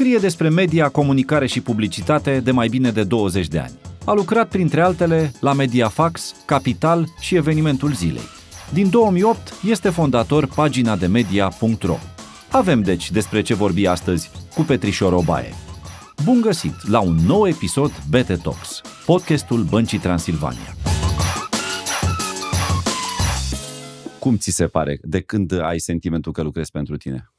Scrie despre media, comunicare și publicitate de mai bine de 20 de ani. A lucrat, printre altele, la Mediafax, Capital și Evenimentul Zilei. Din 2008 este fondator pagina de media.ro. Avem deci despre ce vorbi astăzi cu Petrișor Obae. Bun găsit la un nou episod BT Talks, podcastul Băncii Transilvania. Cum ți se pare? De când ai sentimentul că lucrezi pentru tine?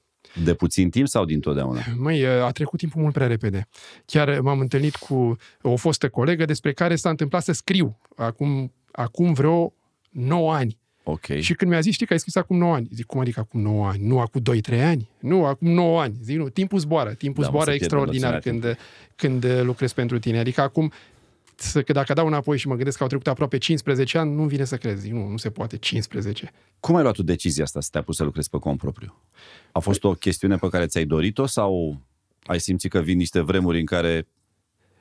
De puțin timp sau dintotdeauna? Măi, a trecut timpul mult prea repede. Chiar m-am întâlnit cu o fostă colegă despre care s-a întâmplat să scriu acum, acum vreo 9 ani. Okay. Și când mi-a zis, știi că ai scris acum 9 ani. Zic, cum adică acum 9 ani? Nu acum 2-3 ani? Nu, acum 9 ani. Zic, nu, timpul zboară. Timpul da, zboară extraordinar când, când lucrezi pentru tine. Adică acum uit, că dacă dau înapoi și mă gândesc că au trecut aproape 15 ani, nu vine să crezi, nu, nu se poate, 15. Cum ai luat tu decizia asta să te pus să lucrezi pe cont propriu? A fost o chestiune pe care ți-ai dorit-o sau ai simțit că vin niște vremuri în care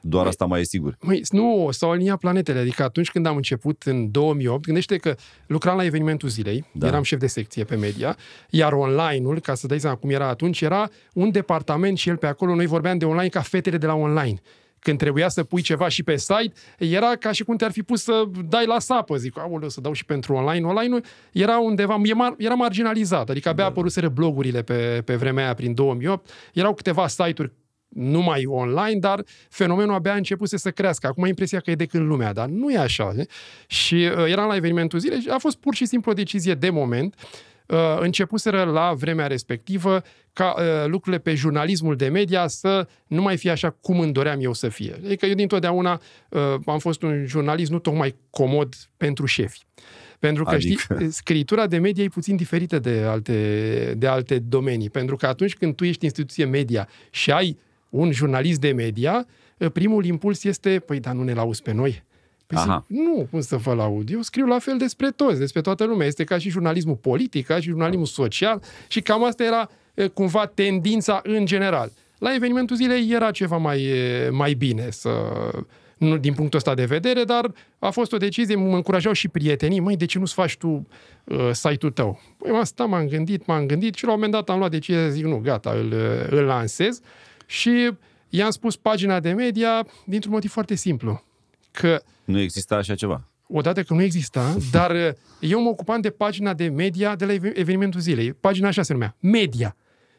doar păi- asta mai e sigur. Măi, nu, s-au aliniat planetele. Adică atunci când am început în 2008, gândește că lucram la evenimentul zilei, da. eram șef de secție pe media, iar online-ul, ca să dai seama cum era atunci, era un departament și el pe acolo, noi vorbeam de online ca fetele de la online când trebuia să pui ceva și pe site, era ca și cum te-ar fi pus să dai la sapă. Zic, aoleu, să dau și pentru online. Online era undeva, era marginalizat, adică abia da. apăruseră blogurile pe, pe vremea aia, prin 2008. Erau câteva site-uri numai online, dar fenomenul abia a început să crească. Acum ai impresia că e de când lumea, dar nu e așa. Și uh, eram la evenimentul zilei și a fost pur și simplu o decizie de moment Uh, începuseră la vremea respectivă ca uh, lucrurile pe jurnalismul de media să nu mai fie așa cum îmi doream eu să fie. Adică eu dintotdeauna uh, am fost un jurnalist nu tocmai comod pentru șefi. Pentru că, adică... știi, scritura de media e puțin diferită de alte, de alte domenii. Pentru că atunci când tu ești instituție media și ai un jurnalist de media, primul impuls este, păi, dar nu ne lauzi pe noi. Păi Aha. Zic, nu, cum să vă laud? Eu scriu la fel despre toți, despre toată lumea. Este ca și jurnalismul politic, ca și jurnalismul da. social și cam asta era cumva tendința în general. La evenimentul zilei era ceva mai, mai bine să, nu din punctul ăsta de vedere, dar a fost o decizie, mă încurajau și prietenii, măi, de ce nu-ți faci tu uh, site-ul tău? Păi stat, m-am gândit, m-am gândit și la un moment dat am luat decizia, zic, nu, gata, îl, îl lansez și i-am spus pagina de media dintr-un motiv foarte simplu că... Nu exista așa ceva. Odată că nu exista, dar uh, eu mă ocupam de pagina de media de la evenimentul zilei. Pagina așa se numea, media.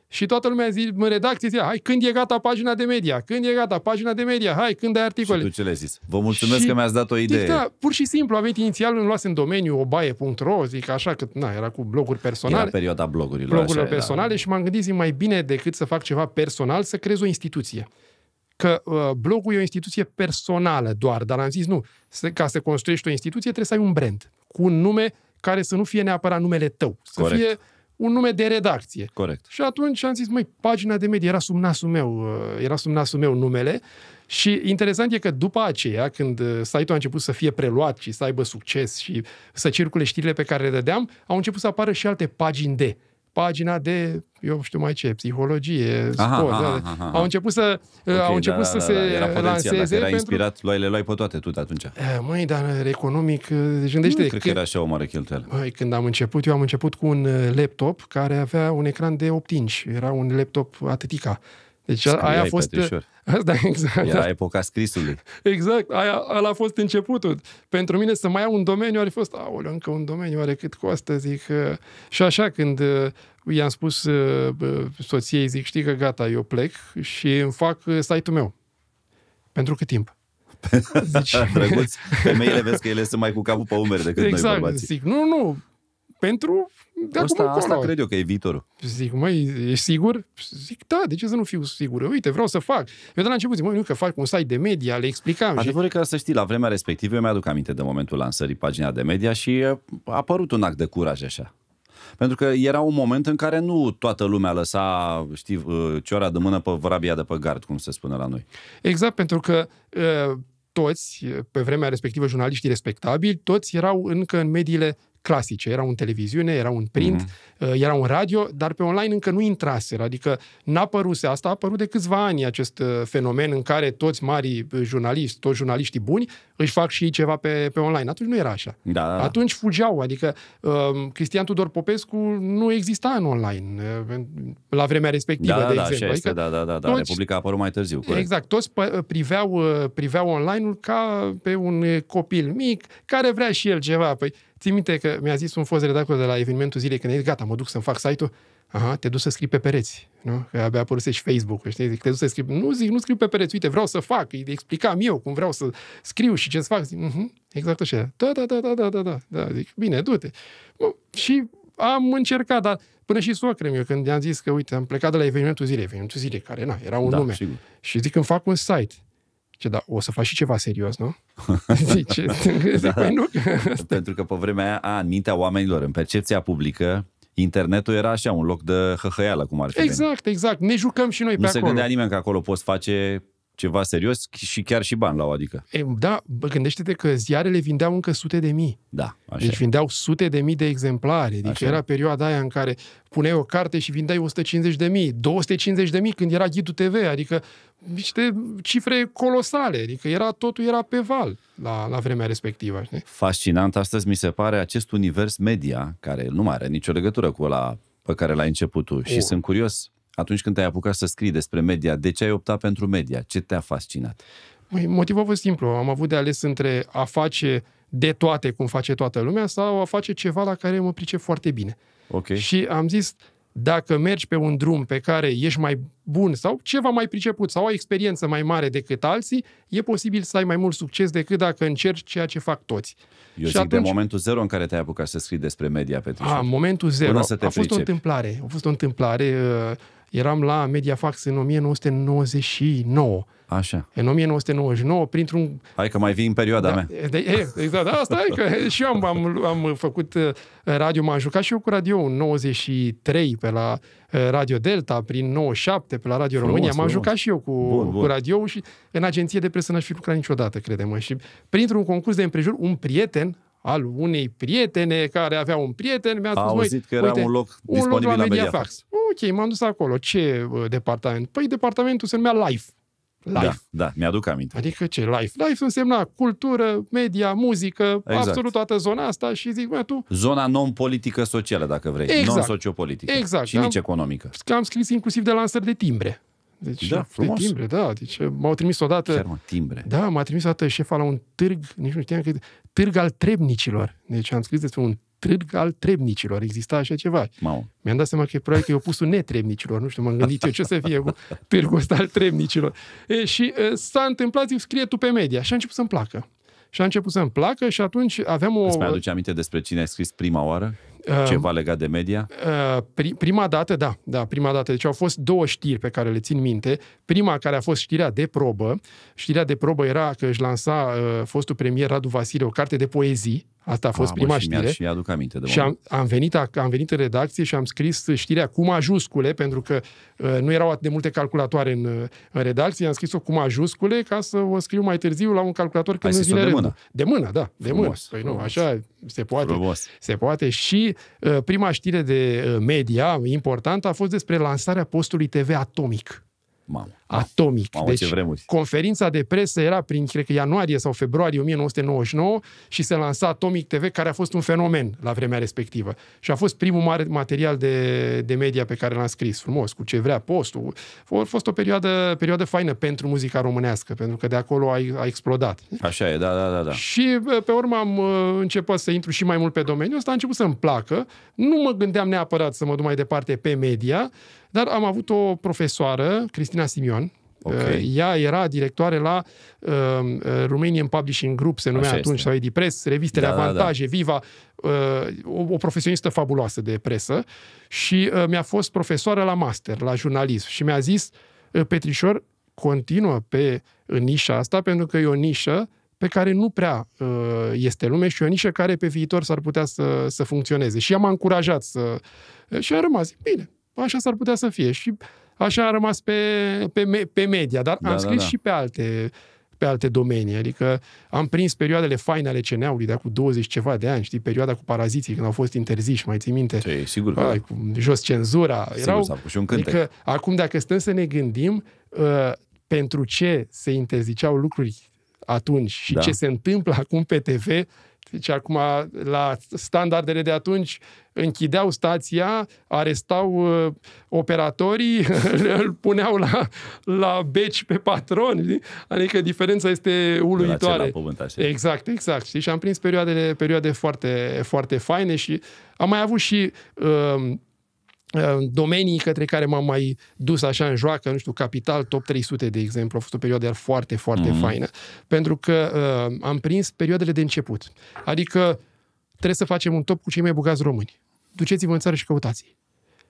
Și toată lumea zi, în redacție zicea, hai, când e gata pagina de media? Când e gata pagina de media? Hai, când ai articole? Și tu ce le zis? Vă mulțumesc și, că mi-ați dat o idee. Zic, deci, da, pur și simplu, am venit inițial, îmi luase în domeniu obaie.ro, zic așa, că na, era cu bloguri personale. Era perioada blogurilor. Blogurile așa, da. personale era. și m-am gândit, zic, mai bine decât să fac ceva personal, să creez o instituție că uh, blogul e o instituție personală doar, dar am zis nu, ca să construiești o instituție trebuie să ai un brand cu un nume care să nu fie neapărat numele tău, să Corect. fie un nume de redacție. Corect. Și atunci am zis, măi, pagina de medie era sub nasul meu, uh, era sub nasul meu numele și interesant e că după aceea, când uh, site-ul a început să fie preluat și să aibă succes și să circule știrile pe care le dădeam, au început să apară și alte pagini de pagina de, eu știu mai ce, psihologie, aha, sport, aha, da. aha, aha. au început să, okay, uh, au da, început da, să da, se da, era lanseze. Era inspirat, pentru... inspirat, luai, le luai pe toate tu de atunci. Eh, măi, dar uh, economic, deci uh, gândește... Nu cred că era așa o mare cheltuială. Măi, când am început, eu am început cu un laptop care avea un ecran de 8 inch. Era un laptop atâtica deci Scriai, aia a fost... Da, exact. Era da. epoca scrisului. Exact, aia, ala a fost începutul. Pentru mine să mai iau un domeniu, ar fi fost, aoleu, încă un domeniu, oare cât costă, zic. Uh, și așa, când uh, i-am spus uh, soției, zic, știi că gata, eu plec și îmi fac site-ul meu. Pentru cât timp? Zici... Drăguț, femeile vezi că ele sunt mai cu capul pe umeri decât exact, noi bărbații. Zic, nu, nu, pentru dar asta, asta cred eu că e viitorul. Zic, măi, ești sigur? Zic, da, de ce să nu fiu sigur? Uite, vreau să fac. Eu de la început zic, măi, nu că fac un site de media, le explicam. Adevărul și... că să știi, la vremea respectivă, eu mi-aduc aminte de momentul lansării pagina de media și a apărut un act de curaj așa. Pentru că era un moment în care nu toată lumea lăsa, știi, uh, ciora de mână pe vrabia de pe gard, cum se spune la noi. Exact, pentru că uh, toți, pe vremea respectivă jurnaliștii respectabili, toți erau încă în mediile clasice. Era un televiziune, era un print, mm-hmm. era un radio, dar pe online încă nu intraseră. Adică n-a păruse asta, a apărut de câțiva ani acest uh, fenomen în care toți marii uh, jurnaliști, toți jurnaliștii buni, își fac și ceva pe, pe online. Atunci nu era așa. Da, da, da. Atunci fugeau. Adică um, Cristian Tudor Popescu nu exista în online la vremea respectivă, da, da de da, exemplu. Da, adică este, da, da, da, da. Toți, Republica a apărut mai târziu. Corect. Exact. Toți priveau, priveau online-ul ca pe un copil mic care vrea și el ceva. Păi Țin minte că mi-a zis un fost redactor de la evenimentul zilei când ai zis, gata, mă duc să-mi fac site-ul. Aha, te duci să scrii pe pereți, nu? Că abia apăruse și Facebook, știi? Zic, te duci să scrii. Nu zic, nu scriu pe pereți, uite, vreau să fac, îi explicam eu cum vreau să scriu și ce să fac. Zic, uh-huh, exact așa. Da, da, da, da, da, da, da, da. Zic, bine, du-te. Bă, și am încercat, dar până și soacră eu când i-am zis că, uite, am plecat de la evenimentul zilei, evenimentul zilei, care, na, era un da, nume. Sigur. Și zic, îmi fac un site. Ce, da, o să faci și ceva serios, nu? Zice, da. păi nu. Pentru că pe vremea aia, a, în mintea oamenilor, în percepția publică, internetul era așa, un loc de hăhăială, cum ar fi. Exact, venit. exact. Ne jucăm și noi nu pe acolo. Nu se gândea nimeni că acolo poți face ceva serios și chiar și bani la adică. E, da, gândește-te că ziarele vindeau încă sute de mii. Da, așa. Deci vindeau sute de mii de exemplare. Deci așa. era perioada aia în care puneai o carte și vindeai 150 de mii, 250 de mii când era Ghidul TV, adică niște cifre colosale, adică era, totul era pe val la, la vremea respectivă. Știi? Fascinant astăzi mi se pare acest univers media, care nu mai are nicio legătură cu la pe care l-ai început tu. O. Și oh. sunt curios, atunci când te-ai apucat să scrii despre media, de ce ai optat pentru media? Ce te-a fascinat? Măi, motivul a fost simplu. Am avut de ales între a face de toate, cum face toată lumea, sau a face ceva la care mă pricep foarte bine. Okay. Și am zis, dacă mergi pe un drum pe care ești mai bun sau ceva mai priceput sau ai experiență mai mare decât alții, e posibil să ai mai mult succes decât dacă încerci ceea ce fac toți. Eu și zic atunci... de momentul zero în care te-ai apucat să scrii despre media, Petrișor. A, momentul zero. să te a fost pricepi. o întâmplare. A fost o întâmplare. Uh, Eram la Mediafax în 1999. Așa. În 1999, printr-un... Hai că mai vii în perioada da, mea. De, e, exact, da, asta e că și eu am, am, am făcut uh, radio, m-am jucat și eu cu radio în 93 pe la uh, Radio Delta, prin 97 pe la Radio frumos, România. M-am jucat și eu cu, bun, bun. cu radio și în agenție de presă n-aș fi lucrat niciodată, credem. Și printr-un concurs de împrejur, un prieten al unei prietene care avea un prieten, mi-a spus, A auzit că era uite, un loc disponibil un loc la Mediafax. Mediafax ok, m-am dus acolo. Ce uh, departament? Păi departamentul se numea LIFE. Da, Life. Da, da, mi-aduc aminte. Adică ce? Life. Life însemna cultură, media, muzică, exact. absolut toată zona asta și zic, mă, tu... Zona non-politică socială, dacă vrei. Exact. Non-sociopolitică. Exact. Și am, nici economică. Am scris inclusiv de lansări de timbre. Deci, da, frumos. De timbre, da. Deci uh, m-au trimis odată... Chiar mă, timbre. Da, m-a trimis odată șefa la un târg, nici nu știam că... Târg al trebnicilor. Deci am scris despre un trâng al trebnicilor. Exista așa ceva. Mau. Mi-am dat seama că probabil că e opusul netrebnicilor. Nu știu, m-am gândit eu ce să fie cu târgul ăsta al trebnicilor. E, și e, s-a întâmplat, zic, scrie tu pe media. Și a început să-mi placă. Și a început să-mi placă și atunci aveam o... Îți mai aduce aminte despre cine ai scris prima oară? Ceva uh, legat de media? Uh, pri, prima dată, da, da, prima dată. Deci au fost două știri pe care le țin minte. Prima care a fost știrea de probă. Știrea de probă era că își lansa uh, fostul premier Radu Vasile o carte de poezii Asta a fost a, prima bă, și știre. Și aduc aminte de Și am, am, venit, am venit în redacție și am scris știrea cu majuscule, pentru că uh, nu erau atât de multe calculatoare în, uh, în redacție, am scris-o cu majuscule ca să o scriu mai târziu la un calculator când îmi vine de mână. De mână, da, de frumos, mână. Păi frumos. nu, așa se poate. Frumos. Se poate. Și uh, prima știre de uh, media importantă a fost despre lansarea postului TV Atomic. Mamă, atomic. Mamă, deci, ce conferința de presă era prin, cred că, ianuarie sau februarie 1999 și se lansa Atomic TV, care a fost un fenomen la vremea respectivă. Și a fost primul mare material de, de media pe care l-am scris, frumos, cu ce vrea postul. A fost o perioadă, perioadă faină pentru muzica românească, pentru că de acolo a, a explodat. Așa e, da, da, da, da. Și pe urmă am uh, început să intru și mai mult pe domeniul ăsta, a început să-mi placă. Nu mă gândeam neapărat să mă duc mai departe pe media, dar am avut o profesoară, Cristina Simion, Okay. Uh, ea era directoare la uh, uh, Romanian Publishing Group, se numea Așa atunci, este. sau Edipress, revistele da, Avantaje, da, da. Viva, uh, o, o profesionistă fabuloasă de presă și uh, mi-a fost profesoară la master, la jurnalism și mi-a zis, uh, Petrișor, continuă pe uh, nișa asta, pentru că e o nișă pe care nu prea uh, este lume și o nișă care pe viitor s-ar putea să, să funcționeze. Și ea m-a încurajat să... Și a rămas, bine, așa s-ar putea să fie. Și așa a rămas pe, pe, pe media, dar da, am da, scris da, da. și pe alte pe alte domenii, adică am prins perioadele faine ale CNA-ului de cu 20 ceva de ani, știi, perioada cu paraziții când au fost interziși, mai ții minte? Ce, sigur că... Ai, da. cu jos cenzura. Sigur, erau, s-a pus și un cântec. Adică, acum, dacă stăm să ne gândim uh, pentru ce se interziceau lucruri atunci și da. ce se întâmplă acum pe TV, deci acum, la standardele de atunci, închideau stația, arestau uh, operatorii, îl puneau la, la beci pe patron. Știi? Adică diferența este uluitoare. La pământ, așa. Exact, exact. Știi? Și am prins perioade perioade foarte, foarte faine și am mai avut și uh, Uh, domenii către care m-am mai dus așa în joacă, nu știu, Capital Top 300, de exemplu, a fost o perioadă foarte, foarte mm-hmm. faină, pentru că uh, am prins perioadele de început. Adică trebuie să facem un top cu cei mai bogați români. Duceți-vă în țară și căutați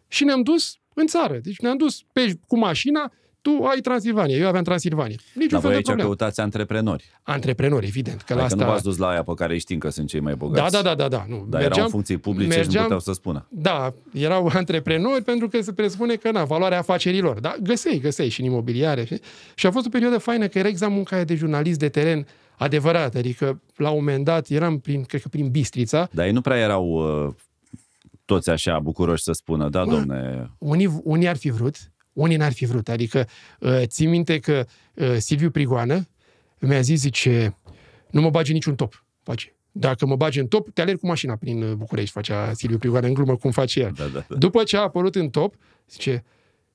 Și ne-am dus în țară. Deci ne-am dus pe, cu mașina, tu ai Transilvania, eu aveam Transilvania. Nici Dar voi aici problem. căutați antreprenori. Antreprenori, evident. Că la asta... nu v-ați dus la aia pe care îi știm că sunt cei mai bogați. Da, da, da. da, da nu. Dar mergeam, erau în funcții publice mergeam, și nu puteau să spună. Da, erau antreprenori pentru că se presupune că, na, valoarea afacerilor. Da, găsei, găsei și în imobiliare. Și, și a fost o perioadă faină că era exact munca aia de jurnalist de teren adevărat. Adică, la un moment dat, eram prin, cred că prin Bistrița. Dar ei nu prea erau uh, toți așa bucuroși să spună, da, domne. Unii, unii ar fi vrut, unii n-ar fi vrut. Adică, uh, ții minte că uh, Silviu Prigoană mi-a zis, zice, nu mă bage niciun top, face. Dacă mă bage în top, te alerg cu mașina prin uh, București, facea Silviu Prigoană în glumă, cum face el. Da, da, da. După ce a apărut în top, zice,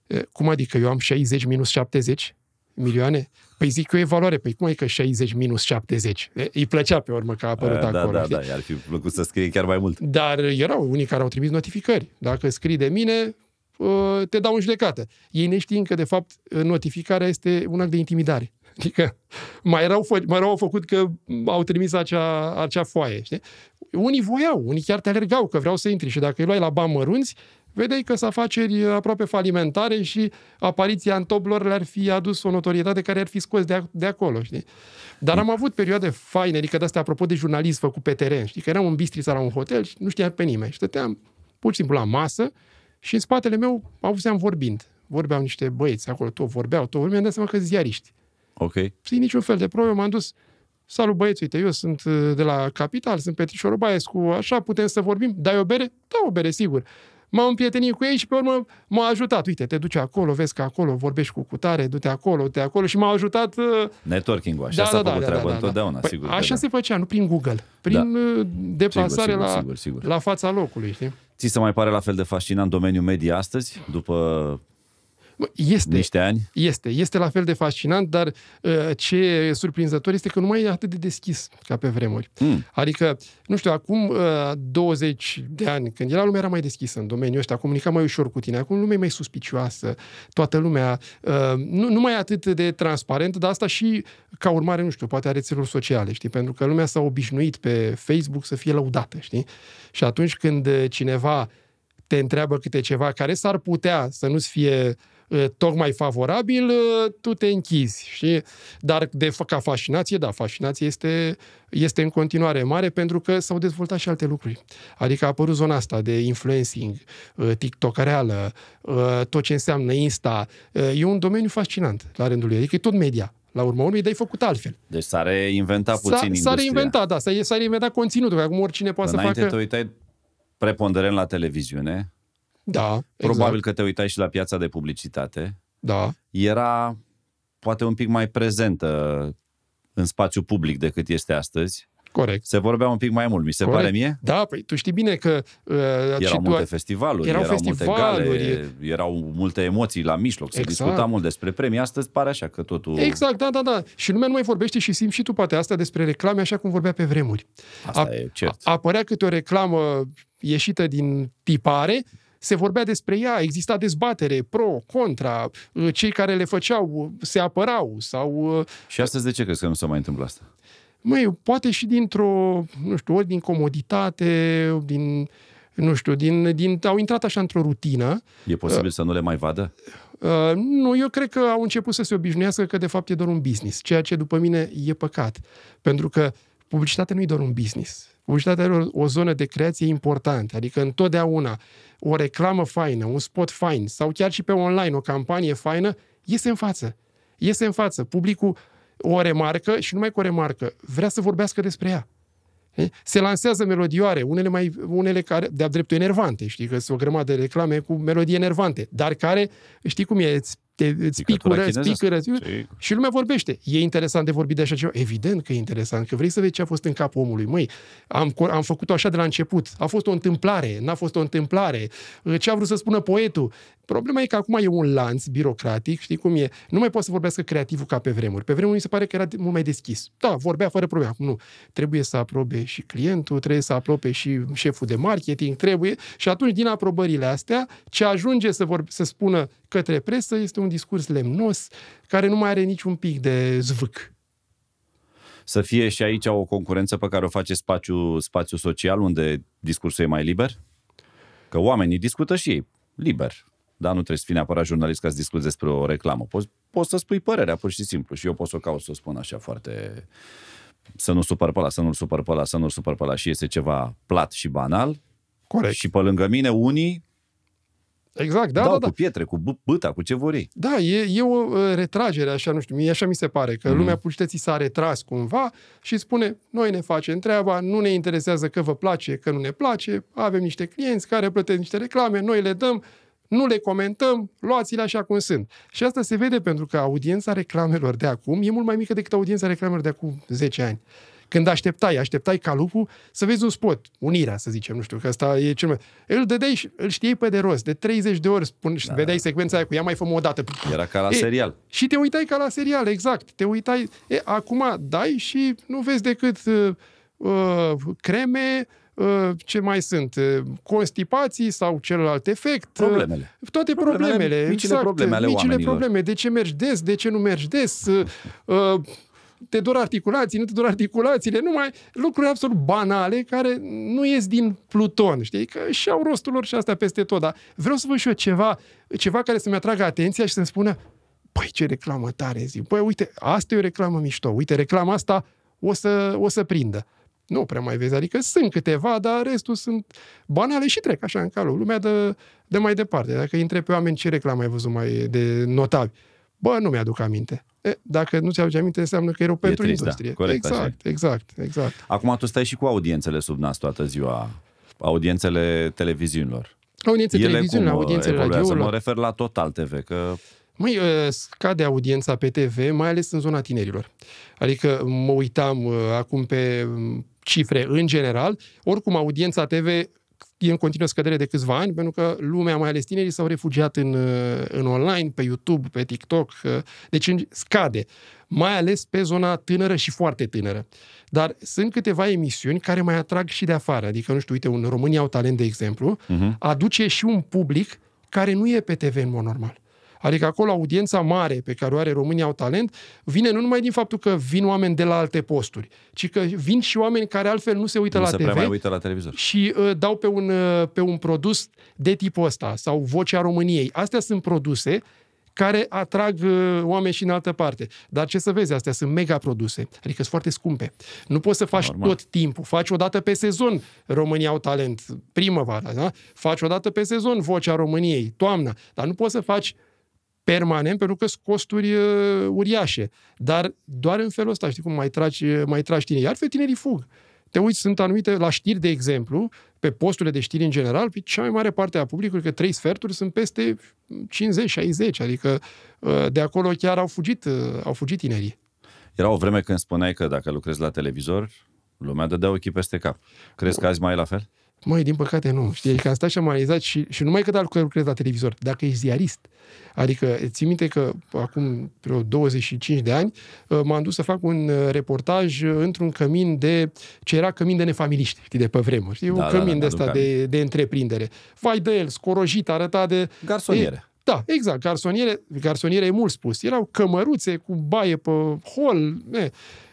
eh, cum adică eu am 60 minus 70? milioane? Păi zic că e valoare. Păi cum adică e că 60 minus 70? Îi plăcea pe urmă că a apărut a, eh, da, acolo. Da, da, da, ar fi plăcut să scrie chiar mai mult. Dar erau unii care au trimis notificări. Dacă scrii de mine, Uh, te dau în judecată. Ei neștiind că, de fapt, uh, notificarea este un act de intimidare. Adică mai rău, mai rău au făcut că au trimis acea, acea foaie. Știi? Unii voiau, unii chiar te alergau că vreau să intri și dacă îi luai la bani mărunți, vedeai că să afaceri uh, aproape falimentare și apariția în top lor le-ar fi adus o notorietate care ar fi scos de, a, de acolo, știi? Dar am avut perioade faine, adică de-astea, apropo de jurnalism făcut pe teren, știi? Că eram în Bistrița la un hotel și nu știam pe nimeni. Și stăteam pur și simplu la masă și în spatele meu auzeam vorbind. Vorbeau niște băieți acolo, tot vorbeau, tot vorbeau, mi-am dat seama că ziariști. Ok. Sin niciun fel de problemă, m-am dus. Salut băieți, uite, eu sunt uh, de la Capital, sunt Petrișor cu așa putem să vorbim? Dai o bere? Da, o bere, sigur. M-am prietenit cu ei și pe urmă m-a ajutat. Uite, te duci acolo, vezi că acolo vorbești cu cutare, du-te acolo, te acolo și m-a ajutat. Uh, Networking-ul, așa da, s-a da, făcut da, da treaba da, da, întotdeauna, păi, sigur. Așa da, da. se făcea, nu prin Google, prin da. Uh, deplasare sigur, sigur, la, sigur, sigur. la fața locului, știi? Ți se mai pare la fel de fascinant domeniul media astăzi, după este, Niște ani? Este. Este la fel de fascinant, dar ă, ce e surprinzător este că nu mai e atât de deschis ca pe vremuri. Mm. Adică, nu știu, acum 20 ă, de ani, când era lumea era mai deschisă în domeniul ăsta, comunica mai ușor cu tine, acum lumea e mai suspicioasă, toată lumea ă, nu, nu mai e atât de transparent, dar asta și ca urmare, nu știu, poate a rețelelor sociale, știi? Pentru că lumea s-a obișnuit pe Facebook să fie lăudată, știi? Și atunci când cineva te întreabă câte ceva care s-ar putea să nu-ți fie uh, tocmai favorabil, tu te închizi. Și, dar de, ca fascinație, da, fascinație este, este în continuare mare pentru că s-au dezvoltat și alte lucruri. Adică a apărut zona asta de influencing, TikTok reală, tot ce înseamnă Insta. E un domeniu fascinant la rândul lui. Adică e tot media. La urma urmei, dar e făcut altfel. Deci s-a reinventat puțin s-a, industria. S-a reinventat, da, s-a, s-a reinventat conținutul, că acum oricine poate Înainte să facă... Înainte te uitai preponderent la televiziune, da, Probabil exact. că te uitai și la piața de publicitate. Da. Era poate un pic mai prezentă în spațiu public decât este astăzi. Corect. Se vorbea un pic mai mult, mi se Corect. pare mie? Da, păi tu știi bine că... Uh, erau multe tu... festivaluri, erau, erau festivaluri. multe gale, erau multe emoții la mijloc, se exact. discuta mult despre premii, astăzi pare așa că totul... Exact, da, da, da. Și lumea nu mai vorbește și simți și tu poate asta despre reclame așa cum vorbea pe vremuri. Asta a, e cert. A, apărea câte o reclamă ieșită din tipare se vorbea despre ea, exista dezbatere, pro, contra, uh, cei care le făceau uh, se apărau sau... Uh, și astăzi de ce crezi că nu se mai întâmplă asta? Măi, poate și dintr-o, nu știu, ori din comoditate, din, nu știu, din, din, au intrat așa într-o rutină. E posibil uh, să nu le mai vadă? Uh, nu, eu cred că au început să se obișnuiască că de fapt e doar un business, ceea ce după mine e păcat. Pentru că publicitatea nu e doar un business Publicitatea are o, o zonă de creație importantă, adică întotdeauna o reclamă faină, un spot fain sau chiar și pe online o campanie faină iese în față. Iese în față. Publicul o remarcă și numai cu o remarcă, vrea să vorbească despre ea. Se lansează melodioare, unele, mai, unele care, de-a dreptul enervante, știi că sunt o grămadă de reclame cu melodii enervante, dar care, știi cum e, îți te, spicură, spicură, spicură, și lumea vorbește. E interesant de vorbit de așa ceva? Evident că e interesant, că vrei să vezi ce a fost în capul omului. Măi, am, am făcut-o așa de la început. A fost o întâmplare, n-a fost o întâmplare. Ce a vrut să spună poetul? Problema e că acum e un lanț birocratic, știi cum e? Nu mai poți să vorbească creativul ca pe vremuri. Pe vremuri mi se pare că era mult mai deschis. Da, vorbea fără probleme. Acum nu. Trebuie să aprobe și clientul, trebuie să aprobe și șeful de marketing, trebuie. Și atunci, din aprobările astea, ce ajunge să, vorbe, să spună către presă este un un discurs lemnos care nu mai are niciun pic de zvâc să fie și aici o concurență pe care o face spațiu, spațiu social, unde discursul e mai liber? Că oamenii discută și ei, liber. Dar nu trebuie să fii neapărat jurnalist ca să discuți despre o reclamă. Poți, poți să spui părerea, pur și simplu. Și eu pot să o caut să o spun așa foarte... Să nu supăr pe ăla, să nu-l supăr pe ăla, să nu-l supăr pe ăla. Și este ceva plat și banal. Corect. Și pe lângă mine, unii Exact, da, Dau da, da. cu pietre, cu b- băta, cu ce vor ei. Da, e, e o retragere, așa, nu știu, mie așa mi se pare, că mm. lumea publicității s-a retras cumva și spune, noi ne facem treaba, nu ne interesează că vă place, că nu ne place, avem niște clienți care plătesc niște reclame, noi le dăm, nu le comentăm, luați-le așa cum sunt. Și asta se vede pentru că audiența reclamelor de acum e mult mai mică decât audiența reclamelor de acum 10 ani. Când așteptai, așteptai ca lupul să vezi un spot, unirea, să zicem, nu știu, că asta e cel mai... Îl dădeai și îl știai pe de rost, de 30 de ori spun, și da. vedeai secvența aia cu ea, mai făm o dată. Era ca la e, serial. Și te uitai ca la serial, exact. Te uitai, e, acum dai și nu vezi decât uh, uh, creme, ce mai sunt, constipații sau celălalt efect. Problemele. Toate problemele. problemele micile exact, probleme ale micile oamenilor. probleme. De ce mergi des, de ce nu mergi des, te dor articulații, nu te dor articulațiile, numai lucruri absolut banale care nu ies din Pluton, știi? Că și au rostul lor și asta peste tot, dar vreau să văd și eu ceva, ceva care să-mi atragă atenția și să-mi spună, păi ce reclamă tare, zic, păi uite, asta e o reclamă mișto, uite, reclama asta o să, o să prindă. Nu prea mai vezi, adică sunt câteva, dar restul sunt banale și trec așa în calul. Lumea de, de mai departe. Dacă între pe oameni ce reclamă ai văzut mai de notabil Bă, nu mi-aduc aminte. E, dacă nu ți-aduce aminte, înseamnă că erau pentru trist, da. industrie. Da, corect, exact, așa. exact, exact. Acum tu stai și cu audiențele sub nas toată ziua, audiențele televiziunilor. Audiențe televiziunilor, uh, audiențele radio. Mă refer la Total TV, că Măi, uh, scade audiența pe TV, mai ales în zona tinerilor. Adică mă uitam uh, acum pe um, cifre în general, oricum audiența TV e în continuă scădere de câțiva ani, pentru că lumea, mai ales tinerii, s-au refugiat în, uh, în online, pe YouTube, pe TikTok, uh, deci scade, mai ales pe zona tânără și foarte tânără. Dar sunt câteva emisiuni care mai atrag și de afară, adică, nu știu, uite, un România au talent, de exemplu, uh-huh. aduce și un public care nu e pe TV în mod normal. Adică acolo audiența mare pe care o are România au talent vine nu numai din faptul că vin oameni de la alte posturi, ci că vin și oameni care altfel nu se uită nu la se TV mai uită la televizor. și uh, dau pe un, uh, pe un produs de tipul ăsta sau Vocea României. Astea sunt produse care atrag uh, oameni și în altă parte. Dar ce să vezi, astea sunt mega produse, adică sunt foarte scumpe. Nu poți să faci Normal. tot timpul. Faci o dată pe sezon România au talent, primăvara, da? Faci o dată pe sezon Vocea României, toamna, dar nu poți să faci permanent, pentru că sunt costuri uriașe. Dar doar în felul ăsta, știi cum, mai tragi, mai tragi tinerii, Iar pe tinerii fug. Te uiți, sunt anumite, la știri, de exemplu, pe posturile de știri în general, pe cea mai mare parte a publicului, că trei sferturi sunt peste 50-60, adică de acolo chiar au fugit, au fugit tinerii. Era o vreme când spuneai că dacă lucrezi la televizor, lumea dădea ochii peste cap. Crezi că azi mai e la fel? Mai din păcate nu. Știi, adică am stat și am analizat și, și numai că altfel da, lucrezi la televizor, dacă ești ziarist. Adică, ți minte că acum vreo 25 de ani uh, m-am dus să fac un uh, reportaj uh, într-un cămin de, ce era cămin de nefamiliști, știi, de pe vremuri. Știi, da, un da, cămin da, da, de ăsta de, de întreprindere. Vai de el, scorojit, arăta de... Garsoniere. E, da, exact, garsoniere, garsoniere e mult spus. Erau cămăruțe cu baie pe hol. E.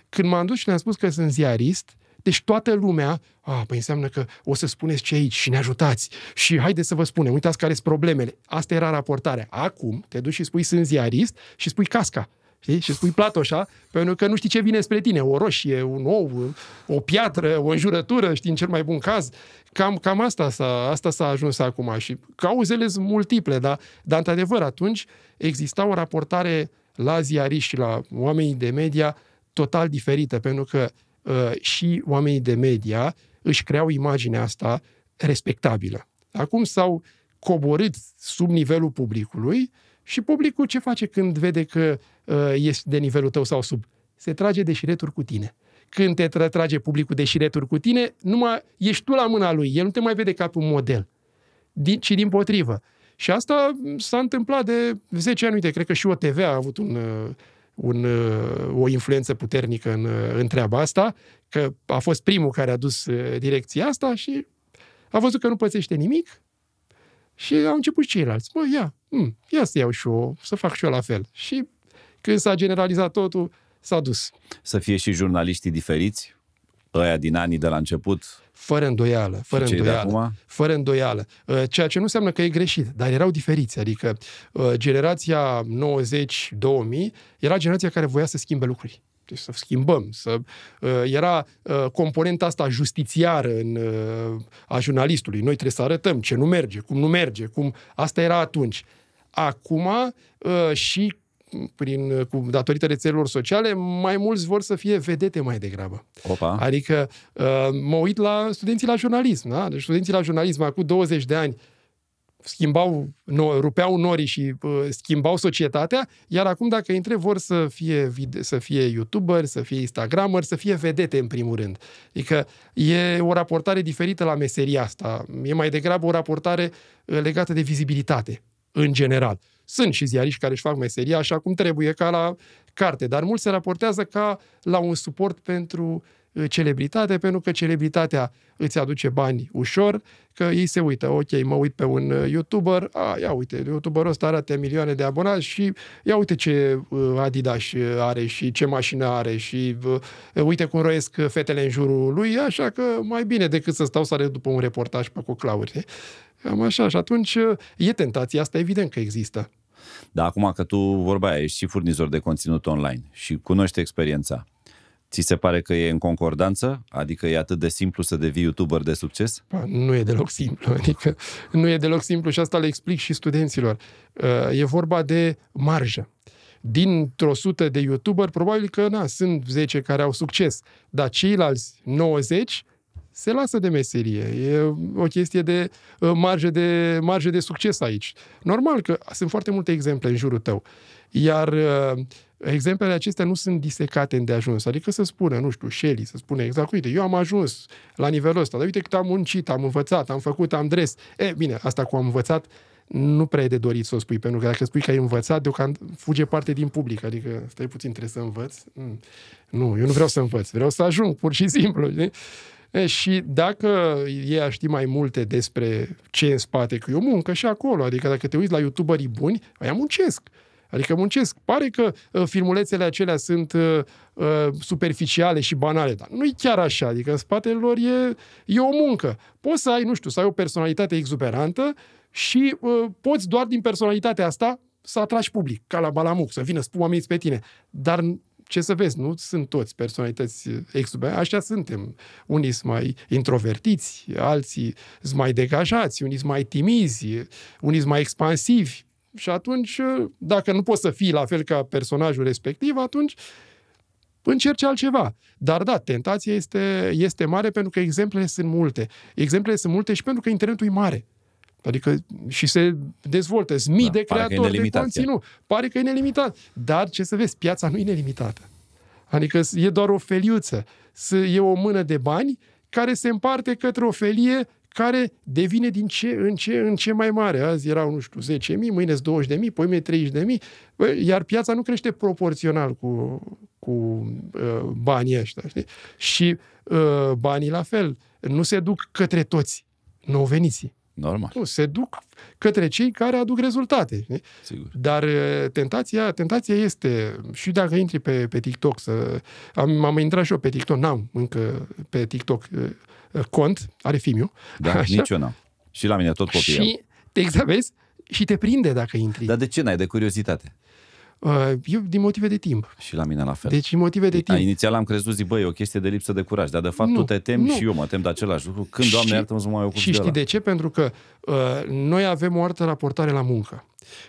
Când m-am dus și le-am spus că sunt ziarist, deci toată lumea, a, păi înseamnă că o să spuneți ce aici și ne ajutați și haideți să vă spunem, uitați care sunt problemele. Asta era raportarea. Acum te duci și spui sunt ziarist și spui casca. Știi? Și spui platoșa, pentru că nu știi ce vine spre tine. O roșie, un ou, o piatră, o înjurătură, știi, în cel mai bun caz. Cam, cam asta, s-a, asta s-a ajuns acum. Și cauzele sunt multiple, dar, dar într-adevăr, atunci exista o raportare la ziariști și la oamenii de media total diferită, pentru că Uh, și oamenii de media își creau imaginea asta respectabilă. Acum s-au coborât sub nivelul publicului și publicul ce face când vede că uh, ești de nivelul tău sau sub? Se trage de șireturi cu tine. Când te trage publicul de șireturi cu tine, numai ești tu la mâna lui, el nu te mai vede ca pe un model, din, ci din potrivă. Și asta s-a întâmplat de 10 ani, uite, cred că și OTV a avut un uh, un, uh, o influență puternică în, uh, în treaba asta, că a fost primul care a dus uh, direcția asta și a văzut că nu pățește nimic și au început ceilalți. Bă, ia, m- hmm, ia să iau și eu, să fac și eu la fel. Și când s-a generalizat totul, s-a dus. Să fie și jurnaliștii diferiți? ăia din anii de la început? Fără îndoială, fără îndoială, fără uh, îndoială. Ceea ce nu înseamnă că e greșit, dar erau diferiți. Adică uh, generația 90-2000 era generația care voia să schimbe lucruri. Deci să schimbăm, să... Uh, era componenta asta justițiară în, a jurnalistului. Noi trebuie să arătăm ce nu merge, cum nu merge, cum... Asta era atunci. Acum și prin, cu, datorită rețelelor sociale, mai mulți vor să fie vedete mai degrabă. Opa. Adică uh, mă uit la studenții la jurnalism. Da? Deci studenții la jurnalism acum 20 de ani schimbau, no, rupeau norii și uh, schimbau societatea, iar acum dacă intre vor să fie, să fie YouTuber, să fie Instagramer, să fie vedete în primul rând. Adică e o raportare diferită la meseria asta. E mai degrabă o raportare uh, legată de vizibilitate, în general. Sunt și ziariști care își fac meseria așa cum trebuie, ca la carte, dar mulți se raportează ca la un suport pentru uh, celebritate, pentru că celebritatea îți aduce bani ușor, că ei se uită, ok, mă uit pe un uh, YouTuber, a, ia uite, YouTuberul ăsta arată milioane de abonați și ia uite ce uh, Adidas are și ce mașină are și uh, uite cum roiesc fetele în jurul lui, așa că mai bine decât să stau să arăt după un reportaj pe cu clauri. Cam așa. Și atunci e tentația asta, evident că există. Dar acum că tu vorba ești și furnizor de conținut online și cunoști experiența, Ți se pare că e în concordanță? Adică e atât de simplu să devii YouTuber de succes? Pa, nu e deloc simplu. Adică nu e deloc simplu și asta le explic și studenților. Uh, e vorba de marjă. Dintr-o sută de YouTuber, probabil că na, sunt 10 care au succes, dar ceilalți 90 se lasă de meserie. E mm, o chestie de uh, marge de, marge de succes aici. Normal că sunt foarte multe exemple în jurul tău. Iar uh, exemplele acestea nu sunt disecate în deajuns. Adică să spună, nu știu, Shelly, să spune exact, uite, eu am ajuns la nivelul ăsta, dar uite cât am muncit, am învățat, am făcut, am dres. E, bine, asta cu am învățat, nu prea e de dorit să o spui, pentru că dacă spui că ai învățat, deocamdată fuge parte din public, adică stai puțin, trebuie să învăț. Mm. Nu, eu nu vreau să învăț, vreau să ajung, pur și simplu. Știi? E, și dacă ei ști mai multe despre ce în spate, că eu muncă și acolo, adică dacă te uiți la youtuberii buni, aia muncesc. Adică muncesc. Pare că uh, filmulețele acelea sunt uh, uh, superficiale și banale, dar nu e chiar așa. Adică în spatele lor e, e o muncă. Poți să ai, nu știu, să ai o personalitate exuberantă și uh, poți doar din personalitatea asta să atragi public, ca la Balamuc, să vină, spun oamenii pe tine. Dar ce să vezi, nu sunt toți personalități exuberante, eh, așa suntem. Unii sunt mai introvertiți, alții sunt mai degajați, unii sunt mai timizi, unii sunt mai expansivi. Și atunci, eh, dacă nu poți să fii la fel ca personajul respectiv, atunci încerci altceva. Dar da, tentația este, este mare pentru că exemplele sunt multe. Exemplele sunt multe și pentru că internetul e mare. Adică și se dezvoltă mii da, de creatori de conținut. Pare că e nelimitat. Dar ce să vezi, piața nu e nelimitată. Adică e doar o feliuță. E o mână de bani care se împarte către o felie care devine din ce în ce în ce mai mare. Azi erau, nu știu, 10.000, mâine 20.000, poimine 30.000, iar piața nu crește proporțional cu, cu uh, banii ăștia. Știi? Și uh, banii la fel, nu se duc către toți, nouveniții. Normal. Nu, se duc către cei care aduc rezultate. Sigur. Dar uh, tentația, tentația este, și dacă intri pe, pe TikTok, să, am, am intrat și eu pe TikTok, n-am încă pe TikTok uh, uh, cont, are fimiu. Da, așa? nici eu n-am. Și la mine tot copiii. Și, exact, vezi? Și te prinde dacă intri. Dar de ce n-ai? De curiozitate. Uh, eu, din motive de timp. Și la mine la fel. Deci, motive de timp. Inițial am crezut, zic, băi, e o chestie de lipsă de curaj, dar de fapt nu, tu te temi nu. și eu mă tem de același lucru. Când, și, Doamne, iartă să mă mai ocup Și de știi ăla. de ce? Pentru că uh, noi avem o altă raportare la muncă.